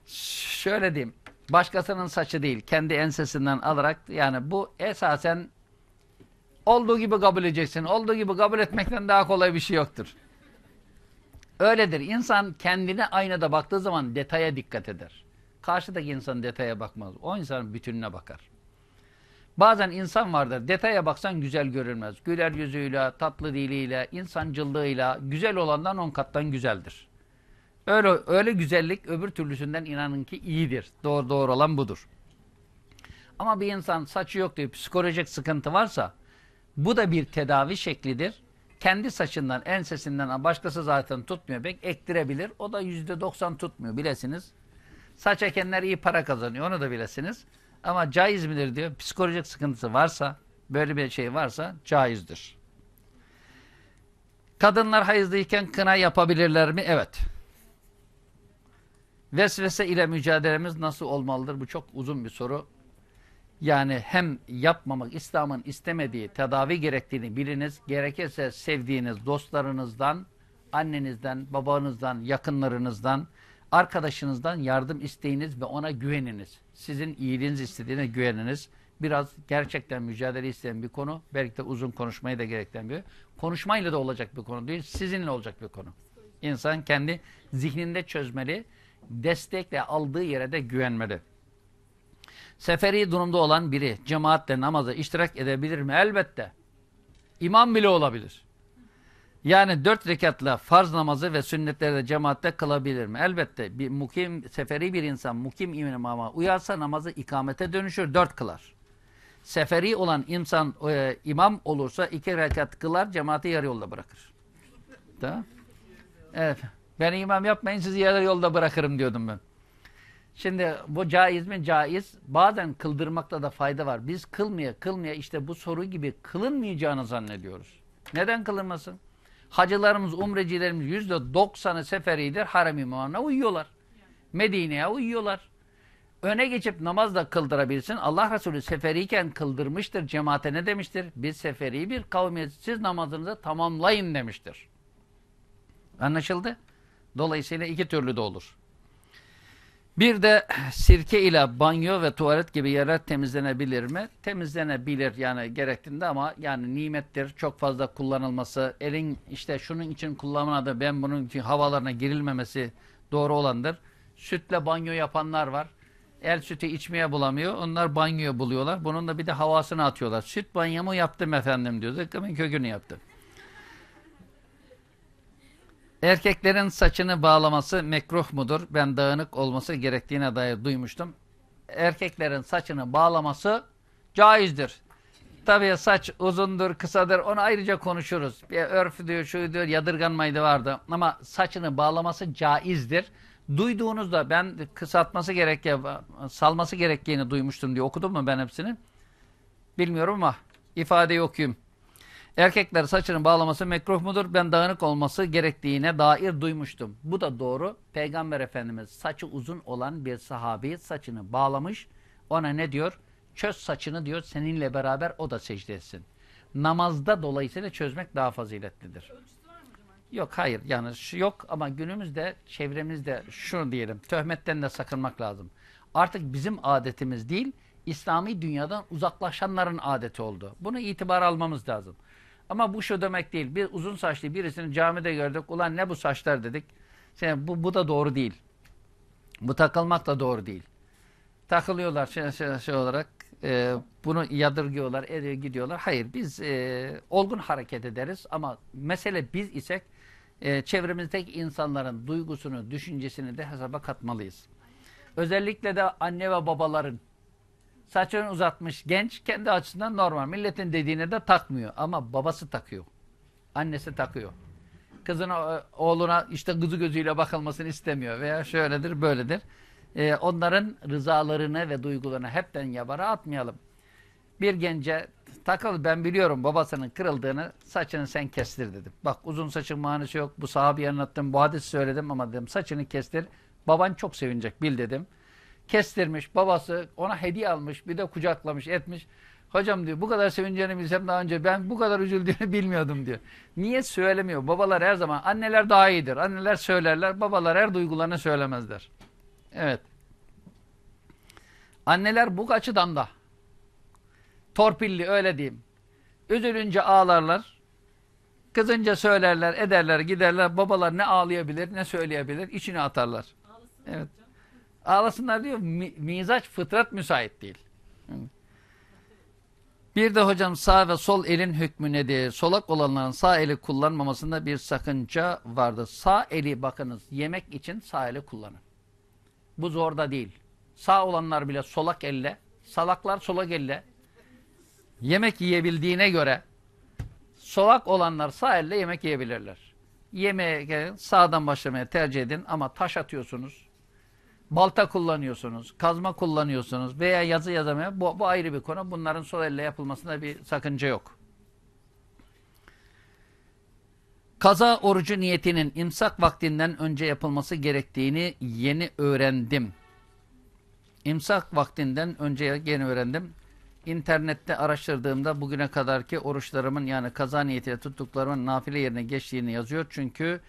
Speaker 1: Şöyle diyeyim. Başkasının saçı değil. Kendi ensesinden alarak yani bu esasen olduğu gibi kabul edeceksin. Olduğu gibi kabul etmekten daha kolay bir şey yoktur. Öyledir. İnsan kendine aynada baktığı zaman detaya dikkat eder. Karşıdaki insan detaya bakmaz. O insanın bütününe bakar. Bazen insan vardır. Detaya baksan güzel görülmez. Güler yüzüyle, tatlı diliyle, insancılığıyla güzel olandan on kattan güzeldir. Öyle öyle güzellik öbür türlüsünden inanın ki iyidir. Doğru doğru olan budur. Ama bir insan saçı yok diye psikolojik sıkıntı varsa bu da bir tedavi şeklidir. Kendi saçından, ensesinden başkası zaten tutmuyor. Bek ektirebilir. O da yüzde doksan tutmuyor bilesiniz. Saç ekenler iyi para kazanıyor onu da bilesiniz. Ama caiz midir diyor. Psikolojik sıkıntısı varsa, böyle bir şey varsa caizdir. Kadınlar hayızdayken kına yapabilirler mi? Evet. Vesvese ile mücadelemiz nasıl olmalıdır? Bu çok uzun bir soru. Yani hem yapmamak, İslam'ın istemediği tedavi gerektiğini biliniz. Gerekirse sevdiğiniz dostlarınızdan, annenizden, babanızdan, yakınlarınızdan, arkadaşınızdan yardım isteyiniz ve ona güveniniz sizin iyiliğiniz istediğine güveniniz. Biraz gerçekten mücadele isteyen bir konu. Belki de uzun konuşmayı da gerektiren bir Konuşmayla da olacak bir konu değil. Sizinle olacak bir konu. İnsan kendi zihninde çözmeli. Destekle aldığı yere de güvenmeli. Seferi durumda olan biri cemaatle namaza iştirak edebilir mi? Elbette. İmam bile olabilir. Yani dört rekatla farz namazı ve sünnetlerde cemaatte kılabilir mi? Elbette bir mukim, seferi bir insan mukim imama uyarsa namazı ikamete dönüşür, dört kılar. Seferi olan insan e, imam olursa iki rekat kılar, cemaati yarı yolda bırakır. Da? Evet. Ben imam yapmayın, sizi yarı yolda bırakırım diyordum ben. Şimdi bu caiz mi? Caiz. Bazen kıldırmakta da fayda var. Biz kılmaya kılmaya işte bu soru gibi kılınmayacağını zannediyoruz. Neden kılınmasın? Hacılarımız, umrecilerimiz yüzde doksanı seferidir. Haram imamına uyuyorlar. Medine'ye uyuyorlar. Öne geçip namaz da kıldırabilsin. Allah Resulü seferiyken kıldırmıştır. Cemaate ne demiştir? Biz seferi bir kavmiyiz. Siz namazınızı tamamlayın demiştir. Anlaşıldı? Dolayısıyla iki türlü de olur. Bir de sirke ile banyo ve tuvalet gibi yerler temizlenebilir mi? Temizlenebilir yani gerektiğinde ama yani nimettir. Çok fazla kullanılması, elin işte şunun için kullanmadı, ben bunun için havalarına girilmemesi doğru olandır. Sütle banyo yapanlar var. El sütü içmeye bulamıyor. Onlar banyo buluyorlar. Bunun da bir de havasını atıyorlar. Süt banyomu yaptım efendim diyor. Zıkkımın kökünü yaptım. Erkeklerin saçını bağlaması mekruh mudur? Ben dağınık olması gerektiğine dair duymuştum. Erkeklerin saçını bağlaması caizdir. Tabii saç uzundur, kısadır onu ayrıca konuşuruz. Bir örf diyor, şu diyor, yadırganmaydı vardı. Ama saçını bağlaması caizdir. Duyduğunuzda ben kısaltması gerektiği, salması gerektiğini duymuştum diye okudum mu ben hepsini? Bilmiyorum ama ifadeyi okuyayım. Erkekler saçını bağlaması mekruh mudur? Ben dağınık olması gerektiğine dair duymuştum. Bu da doğru. Peygamber Efendimiz saçı uzun olan bir sahabi saçını bağlamış. Ona ne diyor? Çöz saçını diyor seninle beraber o da secde etsin. Namazda dolayısıyla çözmek daha faziletlidir. Yok hayır yani yok ama günümüzde çevremizde şunu diyelim töhmetten de sakınmak lazım. Artık bizim adetimiz değil İslami dünyadan uzaklaşanların adeti oldu. Bunu itibar almamız lazım. Ama bu şu demek değil. Bir uzun saçlı birisini camide gördük. Ulan ne bu saçlar dedik. Şimdi bu, bu da doğru değil. Bu takılmak da doğru değil. Takılıyorlar şey, şey, şey olarak. E, bunu yadırgıyorlar, eriyor gidiyorlar. Hayır biz e, olgun hareket ederiz ama mesele biz isek e, çevremizdeki insanların duygusunu, düşüncesini de hesaba katmalıyız. Özellikle de anne ve babaların Saçını uzatmış genç kendi açısından normal. Milletin dediğine de takmıyor ama babası takıyor. Annesi takıyor. Kızına, e, oğluna işte kızı gözüyle bakılmasını istemiyor veya şöyledir böyledir. Ee, onların rızalarını ve duygularını hepten yabara atmayalım. Bir gence takıl ben biliyorum babasının kırıldığını saçını sen kestir dedim. Bak uzun saçın manası yok bu sahabeyi anlattım bu hadis söyledim ama dedim saçını kestir. Baban çok sevinecek bil dedim kestirmiş. Babası ona hediye almış. Bir de kucaklamış etmiş. Hocam diyor bu kadar sevineceğini bilsem daha önce ben bu kadar üzüldüğünü bilmiyordum diyor. Niye söylemiyor? Babalar her zaman anneler daha iyidir. Anneler söylerler. Babalar her duygularını söylemezler. Evet. Anneler bu açıdan da torpilli öyle diyeyim. Üzülünce ağlarlar. Kızınca söylerler, ederler, giderler. Babalar ne ağlayabilir ne söyleyebilir. içine atarlar. Ağlasın evet. Hocam. Ağlasınlar diyor. Mi, mizaç fıtrat müsait değil. Bir de hocam sağ ve sol elin hükmü nedir? Solak olanların sağ eli kullanmamasında bir sakınca vardı. Sağ eli bakınız yemek için sağ eli kullanın. Bu zorda değil. Sağ olanlar bile solak elle, salaklar solak elle yemek yiyebildiğine göre solak olanlar sağ elle yemek yiyebilirler. Yemeğe sağdan başlamaya tercih edin ama taş atıyorsunuz balta kullanıyorsunuz, kazma kullanıyorsunuz veya yazı yazamaya bu, bu ayrı bir konu. Bunların sol elle yapılmasında bir sakınca yok. Kaza orucu niyetinin imsak vaktinden önce yapılması gerektiğini yeni öğrendim. İmsak vaktinden önce yeni öğrendim. İnternette araştırdığımda bugüne kadarki oruçlarımın yani kaza niyetiyle tuttuklarımın nafile yerine geçtiğini yazıyor. Çünkü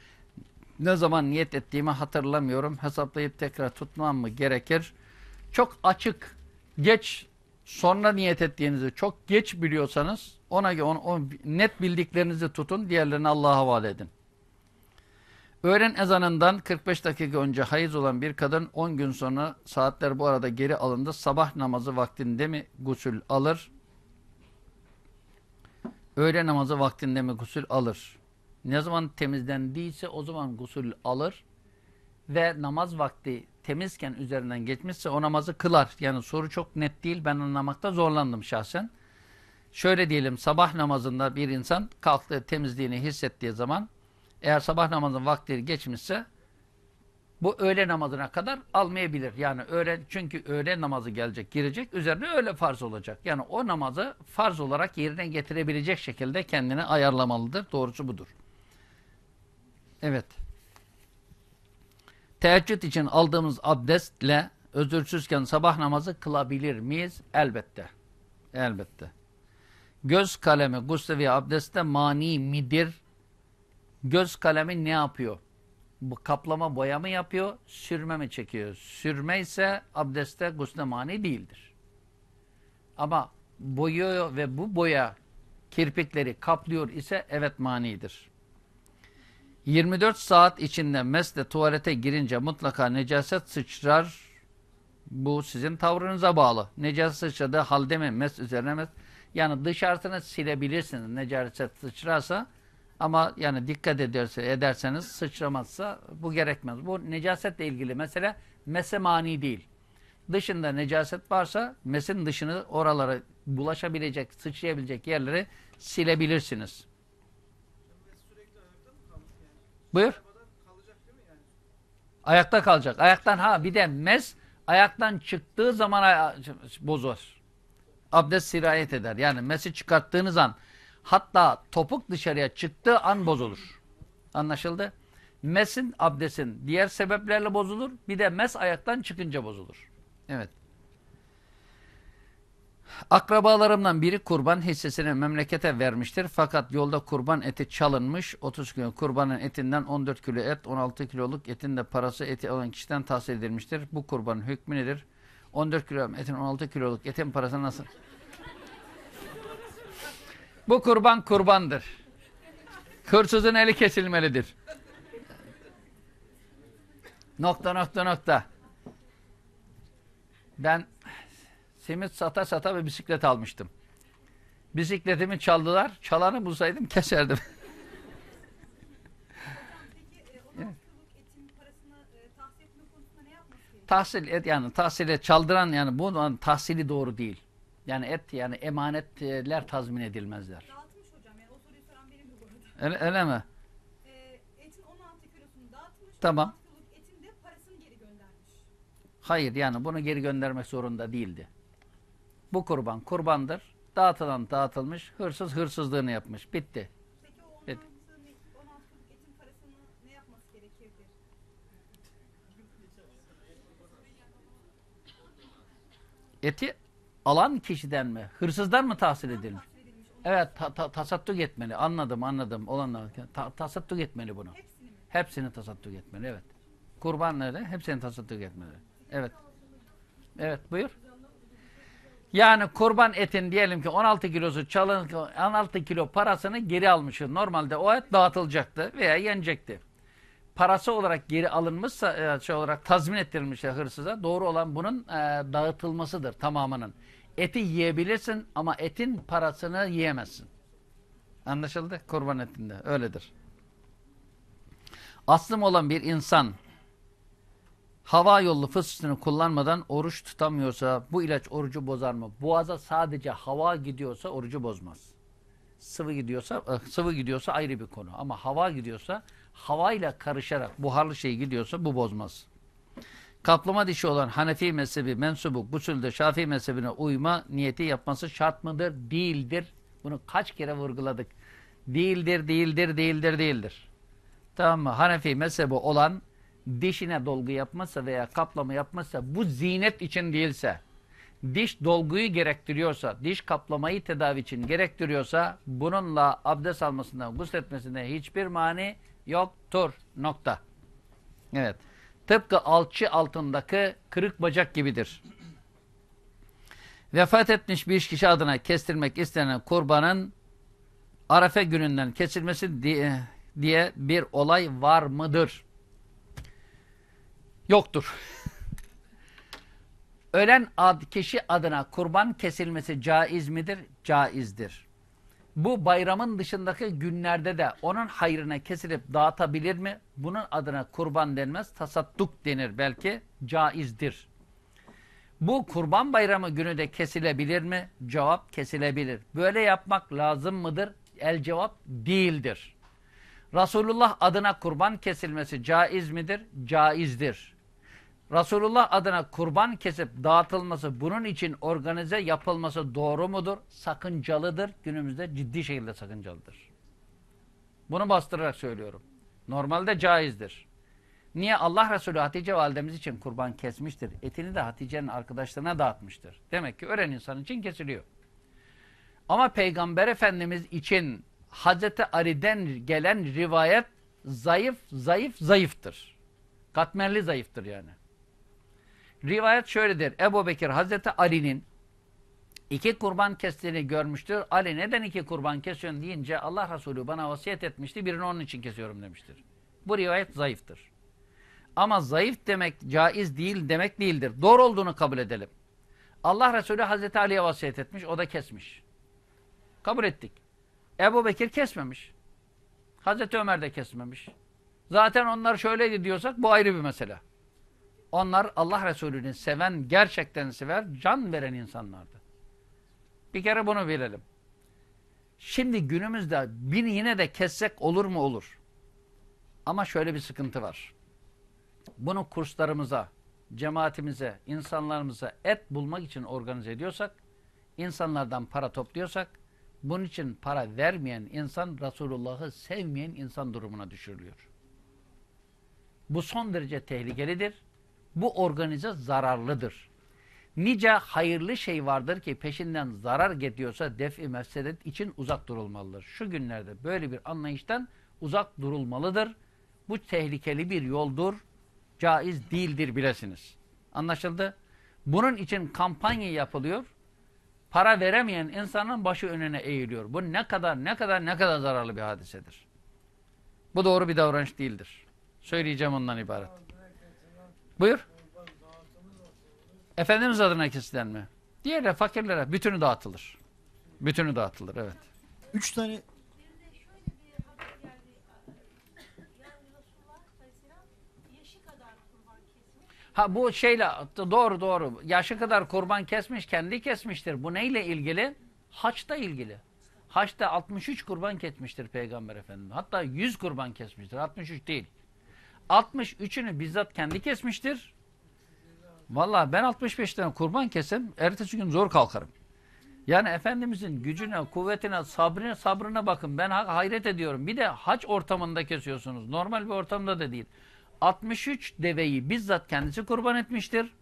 Speaker 1: ne zaman niyet ettiğimi hatırlamıyorum. Hesaplayıp tekrar tutmam mı gerekir? Çok açık, geç, sonra niyet ettiğinizi çok geç biliyorsanız ona göre on, on, net bildiklerinizi tutun. Diğerlerini Allah'a havale edin. Öğren ezanından 45 dakika önce hayız olan bir kadın 10 gün sonra saatler bu arada geri alındı. Sabah namazı vaktinde mi gusül alır? Öğle namazı vaktinde mi gusül alır? Ne zaman temizlendiyse o zaman gusül alır ve namaz vakti temizken üzerinden geçmişse o namazı kılar. Yani soru çok net değil. Ben anlamakta zorlandım şahsen. Şöyle diyelim sabah namazında bir insan kalktığı temizliğini hissettiği zaman eğer sabah namazın vakti geçmişse bu öğle namazına kadar almayabilir. Yani öğle çünkü öğle namazı gelecek, girecek. Üzerine öğle farz olacak. Yani o namazı farz olarak yerine getirebilecek şekilde kendini ayarlamalıdır. Doğrusu budur. Evet. Teheccüd için aldığımız abdestle özürsüzken sabah namazı kılabilir miyiz? Elbette. Elbette. Göz kalemi guslevi abdestte mani midir? Göz kalemi ne yapıyor? Bu kaplama boya mı yapıyor? Sürme mi çekiyor? Sürme ise abdestte gusle mani değildir. Ama boyuyor ve bu boya kirpikleri kaplıyor ise evet manidir. 24 saat içinde mesle tuvalete girince mutlaka necaset sıçrar. Bu sizin tavrınıza bağlı. Necaset sıçradığı halde mi mes üzerine mes? Yani dışarısını silebilirsiniz necaset sıçrarsa. Ama yani dikkat ederse, ederseniz sıçramazsa bu gerekmez. Bu necasetle ilgili mesele mese mani değil. Dışında necaset varsa mesin dışını oralara bulaşabilecek, sıçrayabilecek yerleri silebilirsiniz. Buyur. Ayakta kalacak. Ayaktan ha bir de mes ayaktan çıktığı zaman bozulur. Abdest sirayet eder. Yani mesi çıkarttığınız an hatta topuk dışarıya çıktığı an bozulur. Anlaşıldı? Mesin abdestin diğer sebeplerle bozulur. Bir de mes ayaktan çıkınca bozulur. Evet. Akrabalarımdan biri kurban hissesini memlekete vermiştir. Fakat yolda kurban eti çalınmış. 30 kilo kurbanın etinden 14 kilo et, 16 kiloluk etin de parası eti alan kişiden tahsil edilmiştir. Bu kurbanın hükmü nedir? 14 kilo etin 16 kiloluk etin parası nasıl? Bu kurban kurbandır. Hırsızın eli kesilmelidir. Nokta nokta nokta. Ben simit sata sata ve bisiklet almıştım. Bisikletimi çaldılar. Çalanı bulsaydım keserdim. tahsil et yani tahsile çaldıran yani bu tahsili doğru değil. Yani et yani emanetler tazmin edilmezler. Dağıtmış hocam yani o soruyu soran benim bu arada. Öyle, öyle mi? Ee, etin 16 kilosunu dağıtmış. Tamam. etin de parasını geri göndermiş. Hayır yani bunu geri göndermek zorunda değildi. Bu kurban kurbandır. Dağıtılan dağıtılmış, hırsız hırsızlığını yapmış. Bitti. Peki o Eti alan kişiden mi, hırsızdan mı tahsil edilmiş? Evet, ta, ta, tasadduk etmeli. Anladım, anladım. Olanlar ta, tasadduk etmeli bunu. Hepsini, mi? hepsini tasadduk etmeli, evet. Kurbanları hepsini tasadduk etmeli. Evet. Evet, buyur. Yani kurban etin diyelim ki 16 kilosu çalın 16 kilo parasını geri almışız. Normalde o et dağıtılacaktı veya yenecekti. Parası olarak geri alınmışsa e, şey olarak tazmin ettirilmişse hırsıza doğru olan bunun e, dağıtılmasıdır tamamının. Eti yiyebilirsin ama etin parasını yiyemezsin. Anlaşıldı? Kurban etinde öyledir. Aslım olan bir insan hava yolu fıstığını kullanmadan oruç tutamıyorsa bu ilaç orucu bozar mı? Boğaza sadece hava gidiyorsa orucu bozmaz. Sıvı gidiyorsa eh, sıvı gidiyorsa ayrı bir konu ama hava gidiyorsa havayla karışarak buharlı şey gidiyorsa bu bozmaz. Kaplama dişi olan Hanefi mezhebi mensubu gusülde Şafii mezhebine uyma niyeti yapması şart mıdır? Değildir. Bunu kaç kere vurguladık. Değildir, değildir, değildir, değildir. Tamam mı? Hanefi mezhebi olan dişine dolgu yapmazsa veya kaplama yapmazsa bu zinet için değilse diş dolguyu gerektiriyorsa, diş kaplamayı tedavi için gerektiriyorsa bununla abdest almasına, gusletmesine hiçbir mani yoktur. Nokta. Evet. Tıpkı alçı altındaki kırık bacak gibidir. Vefat etmiş bir kişi adına kestirmek istenen kurbanın Arafe gününden kesilmesi diye bir olay var mıdır? yoktur. Ölen ad, kişi adına kurban kesilmesi caiz midir? Caizdir. Bu bayramın dışındaki günlerde de onun hayrına kesilip dağıtabilir mi? Bunun adına kurban denmez, tasadduk denir belki. Caizdir. Bu kurban bayramı günü de kesilebilir mi? Cevap kesilebilir. Böyle yapmak lazım mıdır? El cevap değildir. Resulullah adına kurban kesilmesi caiz midir? Caizdir. Resulullah adına kurban kesip dağıtılması, bunun için organize yapılması doğru mudur? Sakıncalıdır. Günümüzde ciddi şekilde sakıncalıdır. Bunu bastırarak söylüyorum. Normalde caizdir. Niye? Allah Resulü Hatice validemiz için kurban kesmiştir. Etini de Hatice'nin arkadaşlarına dağıtmıştır. Demek ki ölen insan için kesiliyor. Ama Peygamber Efendimiz için Hazreti Ali'den gelen rivayet zayıf, zayıf, zayıftır. Katmerli zayıftır yani. Rivayet şöyledir. Ebu Bekir Hazreti Ali'nin iki kurban kestiğini görmüştür. Ali neden iki kurban kesiyorsun deyince Allah Resulü bana vasiyet etmişti. Birini onun için kesiyorum demiştir. Bu rivayet zayıftır. Ama zayıf demek caiz değil demek değildir. Doğru olduğunu kabul edelim. Allah Resulü Hazreti Ali'ye vasiyet etmiş. O da kesmiş. Kabul ettik. Ebu Bekir kesmemiş. Hazreti Ömer de kesmemiş. Zaten onlar şöyleydi diyorsak bu ayrı bir mesele. Onlar Allah Resulü'nü seven, gerçekten sever, can veren insanlardı. Bir kere bunu bilelim. Şimdi günümüzde bin yine de kessek olur mu olur. Ama şöyle bir sıkıntı var. Bunu kurslarımıza, cemaatimize, insanlarımıza et bulmak için organize ediyorsak, insanlardan para topluyorsak, bunun için para vermeyen insan Resulullah'ı sevmeyen insan durumuna düşürülüyor. Bu son derece tehlikelidir. Bu organize zararlıdır. Nice hayırlı şey vardır ki peşinden zarar gidiyorsa def-i mefsedet için uzak durulmalıdır. Şu günlerde böyle bir anlayıştan uzak durulmalıdır. Bu tehlikeli bir yoldur. Caiz değildir bilesiniz. Anlaşıldı? Bunun için kampanya yapılıyor. Para veremeyen insanın başı önüne eğiliyor. Bu ne kadar ne kadar ne kadar zararlı bir hadisedir. Bu doğru bir davranış değildir. Söyleyeceğim ondan ibaret. Buyur. Efendimiz adına kesilen mi? Diğerler fakirlere bütünü dağıtılır. Bütünü dağıtılır evet. Üç tane Ha bu şeyle doğru doğru yaşı kadar kurban kesmiş kendi kesmiştir. Bu neyle ilgili? Haçta ilgili. Haçta 63 kurban kesmiştir Peygamber Efendimiz. Hatta 100 kurban kesmiştir. 63 değil. 63'ünü bizzat kendi kesmiştir. Vallahi ben 65 tane kurban kesem ertesi gün zor kalkarım. Yani Efendimizin gücüne, kuvvetine, sabrine, sabrına bakın. Ben hayret ediyorum. Bir de haç ortamında kesiyorsunuz. Normal bir ortamda da değil. 63 deveyi bizzat kendisi kurban etmiştir.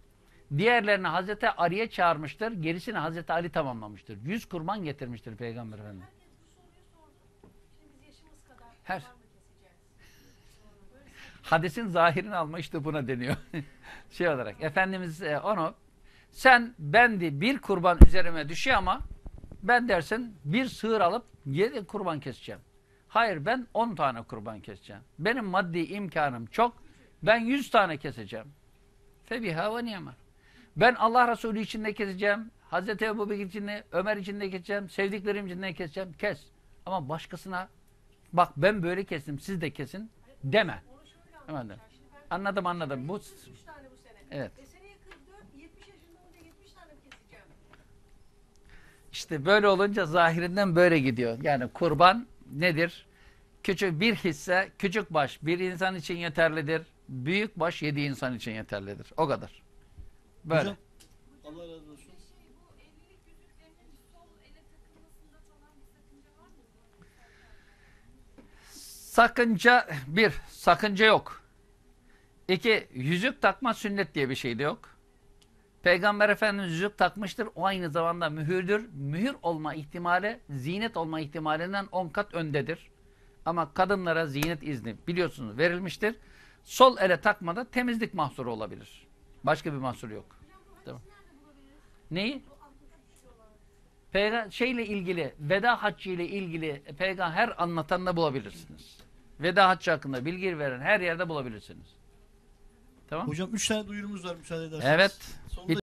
Speaker 1: Diğerlerini Hazreti Ali'ye çağırmıştır. Gerisini Hazreti Ali tamamlamıştır. 100 kurban getirmiştir Peygamber Efendimiz. Her hadisin zahirini alma işte buna deniyor. şey olarak Efendimiz e, onu sen bendi bir kurban üzerime düşüyor ama ben dersin bir sığır alıp yedi kurban keseceğim. Hayır ben on tane kurban keseceğim. Benim maddi imkanım çok. Ben yüz tane keseceğim. Febiha ve niyemer. Ben Allah Resulü için ne keseceğim? Hazreti Ebu Bekir için ne? Ömer için ne keseceğim? Sevdiklerim için ne keseceğim? Kes. Ama başkasına bak ben böyle kestim siz de kesin deme. Anladım. Anladım anladım. Bu... tane bu sene. Evet. E, işte böyle olunca zahirinden böyle gidiyor. Yani kurban nedir? Küçük bir hisse, küçük baş bir insan için yeterlidir. Büyük baş yedi insan için yeterlidir. O kadar. Böyle. Hocam, Allah razı olsun. Sakınca bir, sakınca yok. İki, yüzük takma sünnet diye bir şey de yok. Peygamber Efendimiz yüzük takmıştır. O aynı zamanda mühürdür. Mühür olma ihtimali, zinet olma ihtimalinden on kat öndedir. Ama kadınlara zinet izni biliyorsunuz verilmiştir. Sol ele takmada temizlik mahsuru olabilir. Başka bir mahsur yok. Tamam. Neyi? Peyga şeyle ilgili, veda haccı ile ilgili peygamber her anlatanla bulabilirsiniz. Veda haccı hakkında bilgi veren her yerde bulabilirsiniz. Tamam? Hocam üç tane duyurumuz var müsaade ederseniz. Evet. Sonunda